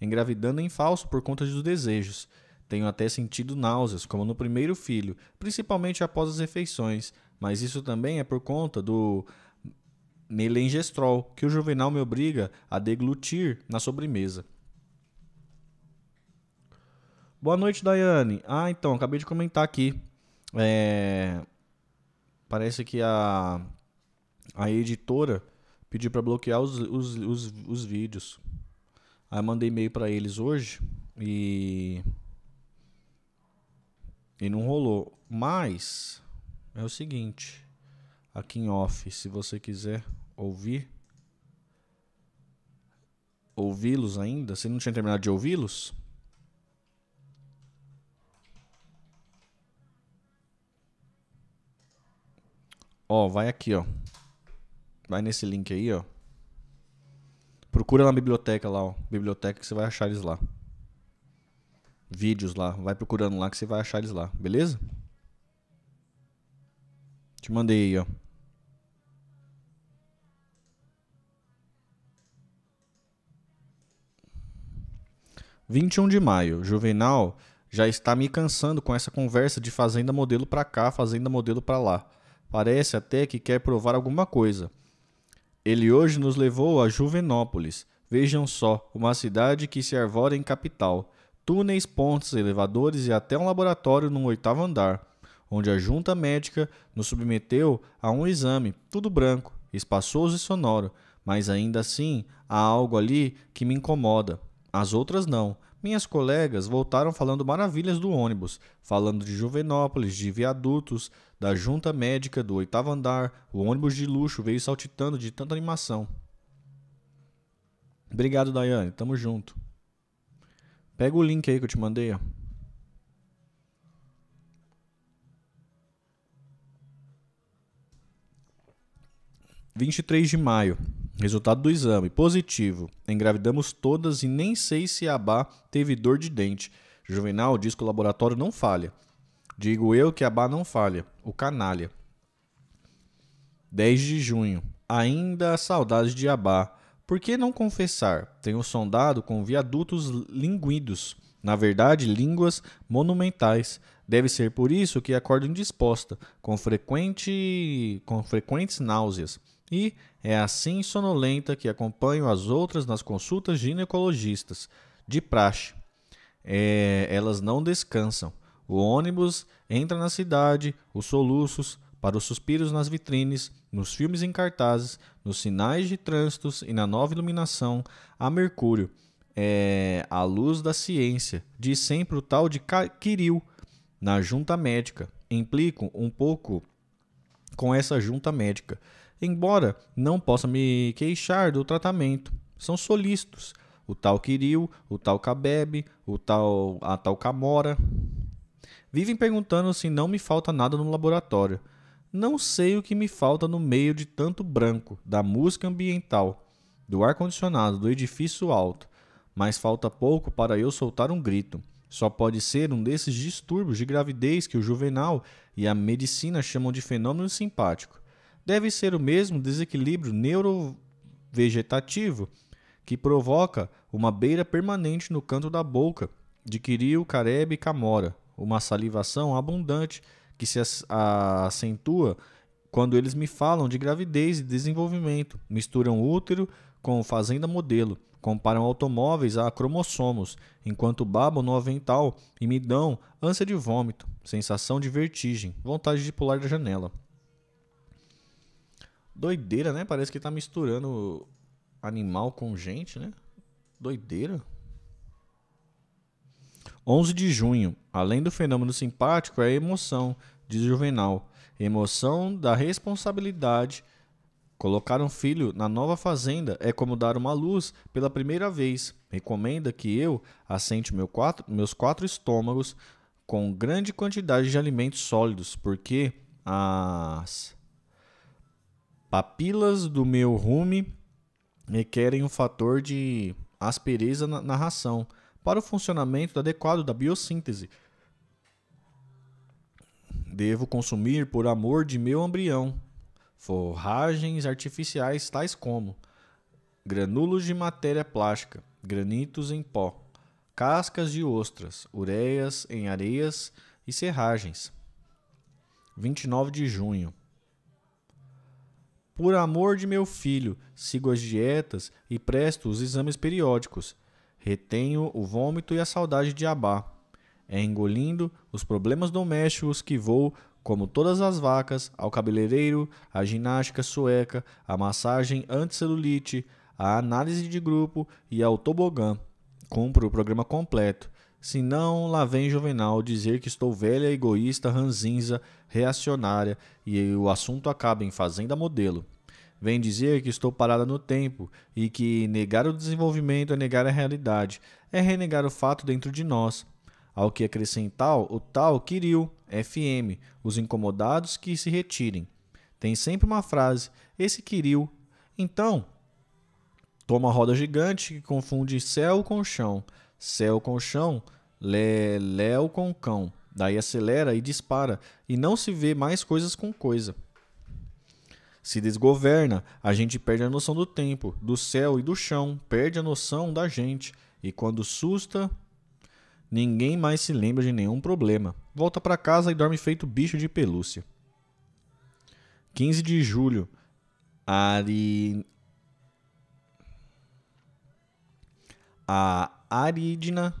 engravidando em falso por conta dos desejos. Tenho até sentido náuseas, como no primeiro filho, principalmente após as refeições, mas isso também é por conta do melengestrol, que o Juvenal me obriga a deglutir na sobremesa. Boa noite, Daiane. Ah, então, acabei de comentar aqui. É... Parece que a, a editora pediu para bloquear os, os, os, os vídeos. Aí eu mandei e-mail para eles hoje e. E não rolou. Mas é o seguinte aqui em off, se você quiser ouvir ouvi-los ainda? Você não tinha terminado de ouvi-los? Ó, vai aqui, ó. Vai nesse link aí, ó. Procura na biblioteca lá, ó. Biblioteca que você vai achar eles lá. Vídeos lá. Vai procurando lá que você vai achar eles lá, beleza? Te mandei aí, ó. 21 de maio. Juvenal já está me cansando com essa conversa de fazenda modelo para cá, fazenda modelo para lá. Parece até que quer provar alguma coisa. Ele hoje nos levou a Juvenópolis. Vejam só, uma cidade que se arvora em capital. Túneis, pontes, elevadores e até um laboratório no oitavo andar, onde a junta médica nos submeteu a um exame, tudo branco, espaçoso e sonoro, mas ainda assim há algo ali que me incomoda. As outras não. Minhas colegas voltaram falando maravilhas do ônibus, falando de Juvenópolis, de viadutos, da junta médica, do oitavo andar. O ônibus de luxo veio saltitando de tanta animação. Obrigado, Daiane. Tamo junto. Pega o link aí que eu te mandei, ó. Vinte de maio. Resultado do exame: positivo. Engravidamos todas e nem sei se a Bá teve dor de dente. Juvenal diz que o laboratório não falha. Digo eu que a Bá não falha. O canalha. 10 de junho. Ainda saudades de Abá. Por que não confessar? Tenho sondado com viadutos linguidos. Na verdade, línguas monumentais. Deve ser por isso que acordo indisposta, com, frequente, com frequentes náuseas. E é assim sonolenta que acompanho as outras nas consultas ginecologistas, de praxe. É, elas não descansam. O ônibus entra na cidade, os soluços, para os suspiros nas vitrines, nos filmes em cartazes, nos sinais de trânsitos e na nova iluminação, a Mercúrio. É a luz da ciência, diz sempre o tal de Kirill, na junta médica. Implico um pouco com essa junta médica embora não possa me queixar do tratamento. São solícitos. O tal Quiril, o tal Kabebe, o tal, a tal Camora. Vivem perguntando se não me falta nada no laboratório. Não sei o que me falta no meio de tanto branco, da música ambiental, do ar-condicionado, do edifício alto. Mas falta pouco para eu soltar um grito. Só pode ser um desses distúrbios de gravidez que o juvenal e a medicina chamam de fenômeno simpático deve ser o mesmo desequilíbrio neurovegetativo que provoca uma beira permanente no canto da boca de quiril, carebe e camora, uma salivação abundante que se acentua quando eles me falam de gravidez e desenvolvimento, misturam útero com fazenda modelo, comparam automóveis a cromossomos, enquanto babam no avental e me dão ânsia de vômito, sensação de vertigem, vontade de pular da janela. Doideira, né? Parece que tá misturando animal com gente, né? Doideira. 11 de junho. Além do fenômeno simpático, é a emoção, diz Juvenal. Emoção da responsabilidade. Colocar um filho na nova fazenda é como dar uma luz pela primeira vez. Recomenda que eu assente meu quatro, meus quatro estômagos com grande quantidade de alimentos sólidos, porque as Papilas do meu rume requerem um fator de aspereza na, na ração para o funcionamento adequado da biossíntese. Devo consumir, por amor de meu embrião, forragens artificiais tais como granulos de matéria plástica, granitos em pó, cascas de ostras, ureias em areias e serragens. 29 de junho. Por amor de meu filho, sigo as dietas e presto os exames periódicos. Retenho o vômito e a saudade de Abá. É engolindo os problemas domésticos que vou, como todas as vacas, ao cabeleireiro, à ginástica sueca, à massagem anticelulite, à análise de grupo e ao tobogã. Cumpro o programa completo. Senão, lá vem Juvenal dizer que estou velha, egoísta, ranzinza, reacionária e o assunto acaba em Fazenda Modelo. Vem dizer que estou parada no tempo e que negar o desenvolvimento é negar a realidade, é renegar o fato dentro de nós. Ao que acrescentar o tal Kiril, FM, os incomodados que se retirem. Tem sempre uma frase, esse Kiril. Então, toma a roda gigante que confunde céu com chão céu com chão, lé, léu com cão. Daí acelera e dispara, e não se vê mais coisas com coisa. Se desgoverna, a gente perde a noção do tempo, do céu e do chão, perde a noção da gente, e quando susta, ninguém mais se lembra de nenhum problema. Volta para casa e dorme feito bicho de pelúcia. 15 de julho, Ari. A Aridna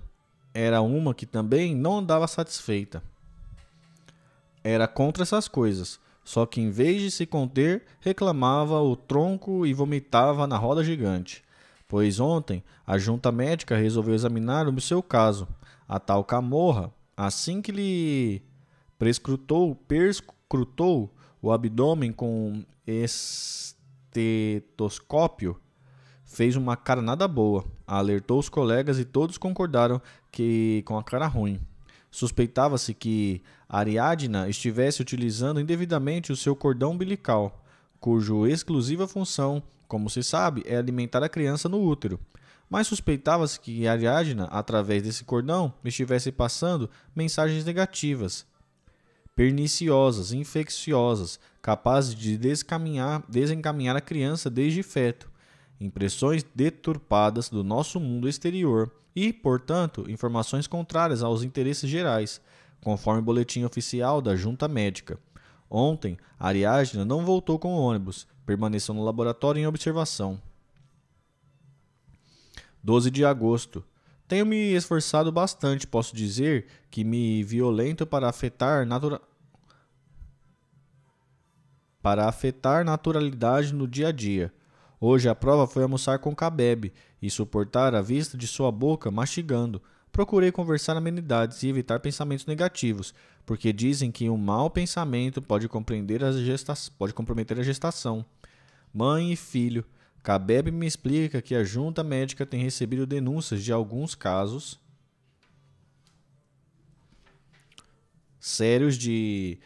era uma que também não andava satisfeita. Era contra essas coisas, só que em vez de se conter, reclamava o tronco e vomitava na roda gigante. Pois ontem a junta médica resolveu examinar o seu caso. A tal camorra, assim que lhe prescrutou, perscrutou o abdômen com estetoscópio, fez uma cara nada boa, alertou os colegas e todos concordaram que com a cara ruim. Suspeitava-se que Ariadna estivesse utilizando indevidamente o seu cordão umbilical, cuja exclusiva função, como se sabe, é alimentar a criança no útero. Mas suspeitava-se que Ariadna, através desse cordão, estivesse passando mensagens negativas, perniciosas, infecciosas, capazes de desencaminhar a criança desde feto impressões deturpadas do nosso mundo exterior e, portanto, informações contrárias aos interesses gerais, conforme o boletim oficial da Junta Médica. Ontem, Ariadna não voltou com o ônibus, permaneceu no laboratório em observação. 12 de agosto. Tenho me esforçado bastante, posso dizer que me violento para afetar natura... para afetar naturalidade no dia a dia. Hoje a prova foi almoçar com Cabebe e suportar a vista de sua boca mastigando. Procurei conversar amenidades e evitar pensamentos negativos, porque dizem que um mau pensamento pode, gesta... pode comprometer a gestação. Mãe e filho. Cabebe me explica que a junta médica tem recebido denúncias de alguns casos sérios de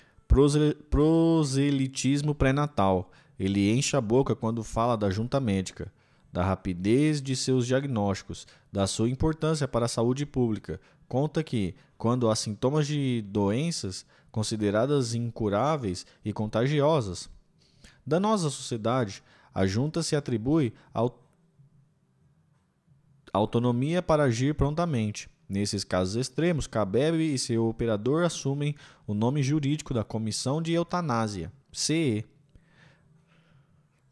proselitismo pré-natal ele enche a boca quando fala da junta médica, da rapidez de seus diagnósticos, da sua importância para a saúde pública. Conta que, quando há sintomas de doenças consideradas incuráveis e contagiosas, da nossa sociedade, a junta se atribui ao autonomia para agir prontamente. Nesses casos extremos, Cabeb e seu operador assumem o nome jurídico da Comissão de Eutanásia, CE,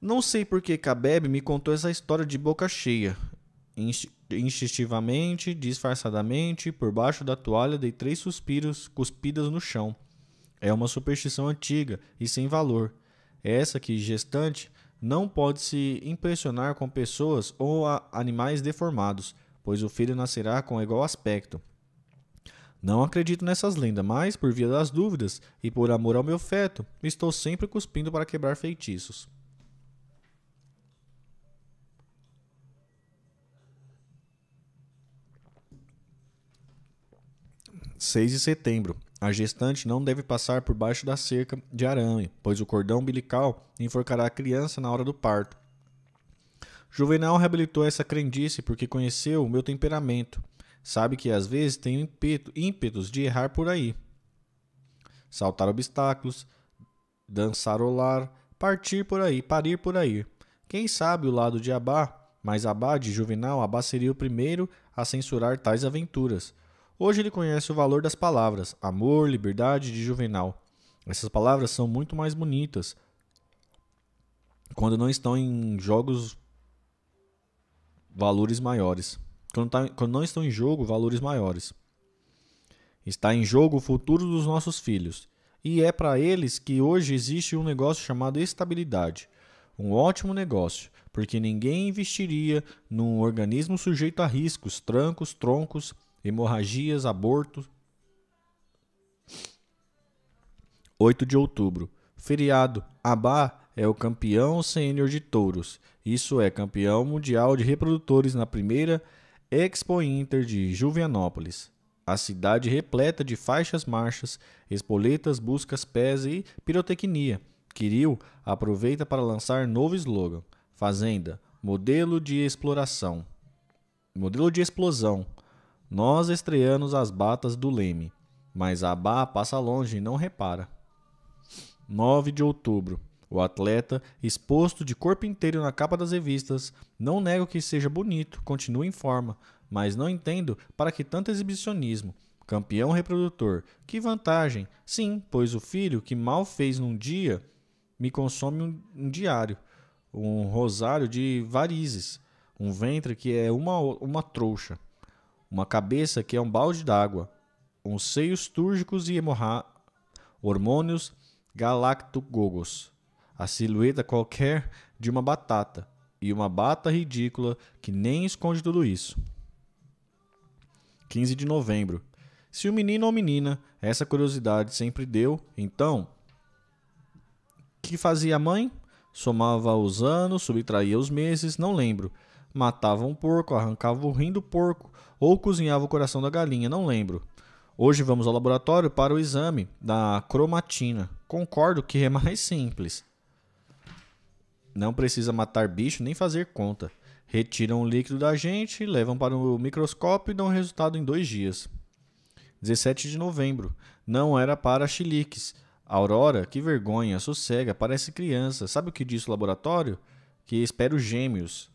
não sei por que Cabeb me contou essa história de boca cheia. Instintivamente, disfarçadamente, por baixo da toalha dei três suspiros cuspidas no chão. É uma superstição antiga e sem valor. É essa que, gestante, não pode se impressionar com pessoas ou animais deformados, pois o filho nascerá com igual aspecto. Não acredito nessas lendas, mas, por via das dúvidas e por amor ao meu feto, estou sempre cuspindo para quebrar feitiços. 6 de setembro. A gestante não deve passar por baixo da cerca de arame, pois o cordão umbilical enforcará a criança na hora do parto. Juvenal reabilitou essa crendice porque conheceu o meu temperamento. Sabe que às vezes tenho ímpeto, ímpetos de errar por aí. Saltar obstáculos, dançar olar, partir por aí, parir por aí. Quem sabe o lado de Abá, mas Abá de Juvenal, Abá seria o primeiro a censurar tais aventuras Hoje ele conhece o valor das palavras amor, liberdade de Juvenal. Essas palavras são muito mais bonitas quando não estão em jogos valores maiores. Quando, tá, quando não estão em jogo valores maiores. Está em jogo o futuro dos nossos filhos. E é para eles que hoje existe um negócio chamado estabilidade. Um ótimo negócio, porque ninguém investiria num organismo sujeito a riscos, trancos, troncos hemorragias, aborto. 8 de outubro. Feriado. Abá é o campeão sênior de touros. Isso é, campeão mundial de reprodutores na primeira Expo Inter de Juvianópolis. A cidade repleta de faixas, marchas, espoletas, buscas, pés e pirotecnia. Kirill aproveita para lançar novo slogan: Fazenda, modelo de exploração. Modelo de explosão. Nós estreamos as batas do leme, mas a Bá passa longe e não repara. 9 de outubro. O atleta, exposto de corpo inteiro na capa das revistas, não nego que seja bonito, continua em forma, mas não entendo para que tanto exibicionismo. Campeão reprodutor, que vantagem! Sim, pois o filho que mal fez num dia me consome um, um diário, um rosário de varizes, um ventre que é uma, uma trouxa uma cabeça que é um balde d'água, uns seios túrgicos e hemorra... hormônios galactogogos, a silhueta qualquer de uma batata e uma bata ridícula que nem esconde tudo isso. 15 de novembro. Se o menino ou menina essa curiosidade sempre deu, então que fazia a mãe? Somava os anos, subtraía os meses, não lembro. Matava um porco, arrancava o rim do porco, ou cozinhava o coração da galinha, não lembro. Hoje vamos ao laboratório para o exame da cromatina. Concordo que é mais simples. Não precisa matar bicho nem fazer conta. Retiram o líquido da gente, levam para o microscópio e dão resultado em dois dias. 17 de novembro. Não era para chiliques. Aurora, que vergonha, sossega, parece criança. Sabe o que diz o laboratório? Que espero gêmeos.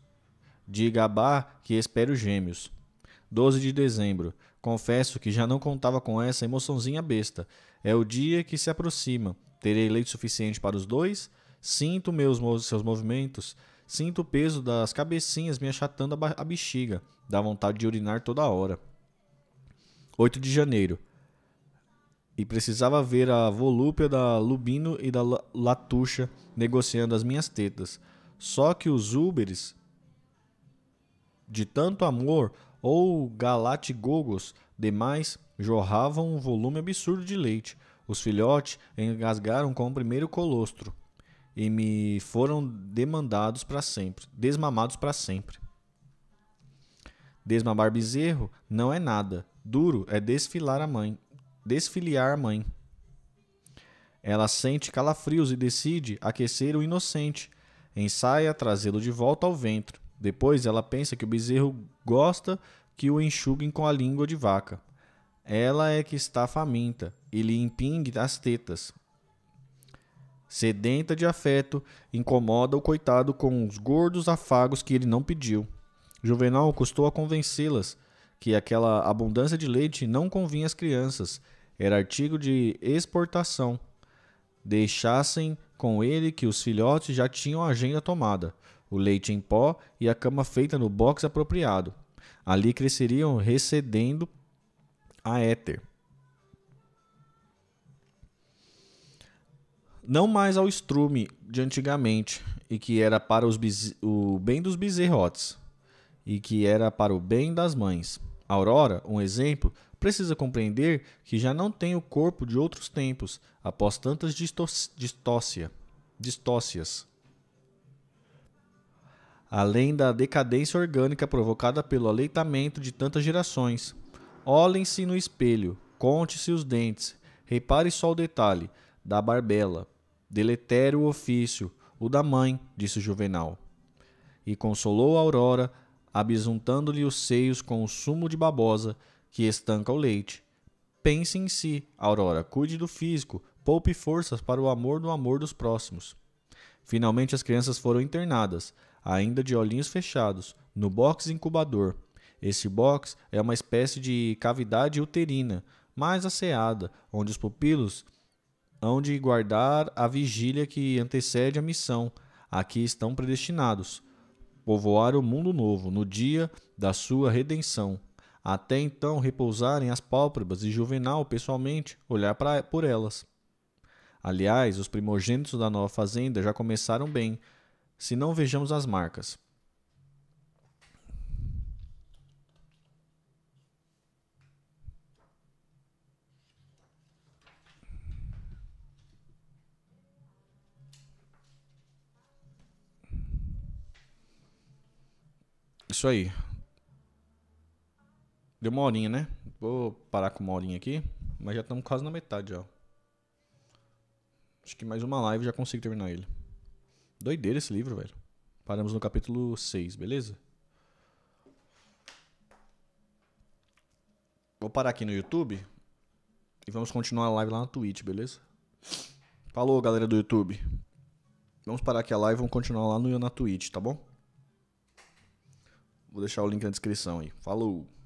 Diga a Bá que espero gêmeos. 12 de dezembro. Confesso que já não contava com essa emoçãozinha besta. É o dia que se aproxima. Terei leite suficiente para os dois? Sinto meus seus movimentos. Sinto o peso das cabecinhas me achatando a, a bexiga. Dá vontade de urinar toda hora. 8 de janeiro. E precisava ver a volúpia da Lubino e da Latucha negociando as minhas tetas. Só que os Uberes, de tanto amor, ou galatigogos demais jorravam um volume absurdo de leite. Os filhotes engasgaram com o primeiro colostro e me foram demandados para sempre, desmamados para sempre. Desmamar bezerro não é nada, duro é desfilar a mãe, desfiliar a mãe. Ela sente calafrios e decide aquecer o inocente, ensaia trazê-lo de volta ao ventre. Depois ela pensa que o bezerro gosta que o enxuguem com a língua de vaca. Ela é que está faminta e lhe impingue as tetas. Sedenta de afeto, incomoda o coitado com os gordos afagos que ele não pediu. Juvenal custou a convencê-las que aquela abundância de leite não convinha às crianças, era artigo de exportação. Deixassem com ele que os filhotes já tinham a agenda tomada o leite em pó e a cama feita no box apropriado. Ali cresceriam recedendo a éter. Não mais ao estrume de antigamente, e que era para o bem dos bezerrotes, e que era para o bem das mães. Aurora, um exemplo, precisa compreender que já não tem o corpo de outros tempos, após tantas distócia, distócias além da decadência orgânica provocada pelo aleitamento de tantas gerações. Olhem-se no espelho, conte-se os dentes, repare só o detalhe da barbela. Deletério o ofício, o da mãe, disse Juvenal. E consolou a Aurora, abisuntando-lhe os seios com o sumo de babosa que estanca o leite. Pense em si, Aurora, cuide do físico, poupe forças para o amor do amor dos próximos. Finalmente as crianças foram internadas ainda de olhinhos fechados, no box incubador. Esse box é uma espécie de cavidade uterina, mais asseada, onde os pupilos hão de guardar a vigília que antecede a missão, a que estão predestinados, povoar o mundo novo no dia da sua redenção. Até então repousarem as pálpebras e Juvenal, pessoalmente, olhar pra, por elas. Aliás, os primogênitos da nova fazenda já começaram bem, se não vejamos as marcas. Isso aí. Deu uma horinha, né? Vou parar com uma horinha aqui. Mas já estamos quase na metade, ó. Acho que mais uma live já consigo terminar ele. Doideira esse livro, velho. Paramos no capítulo 6, beleza? Vou parar aqui no YouTube e vamos continuar a live lá na Twitch, beleza? Falou, galera do YouTube. Vamos parar aqui a live e vamos continuar lá no, na Twitch, tá bom? Vou deixar o link na descrição aí. Falou!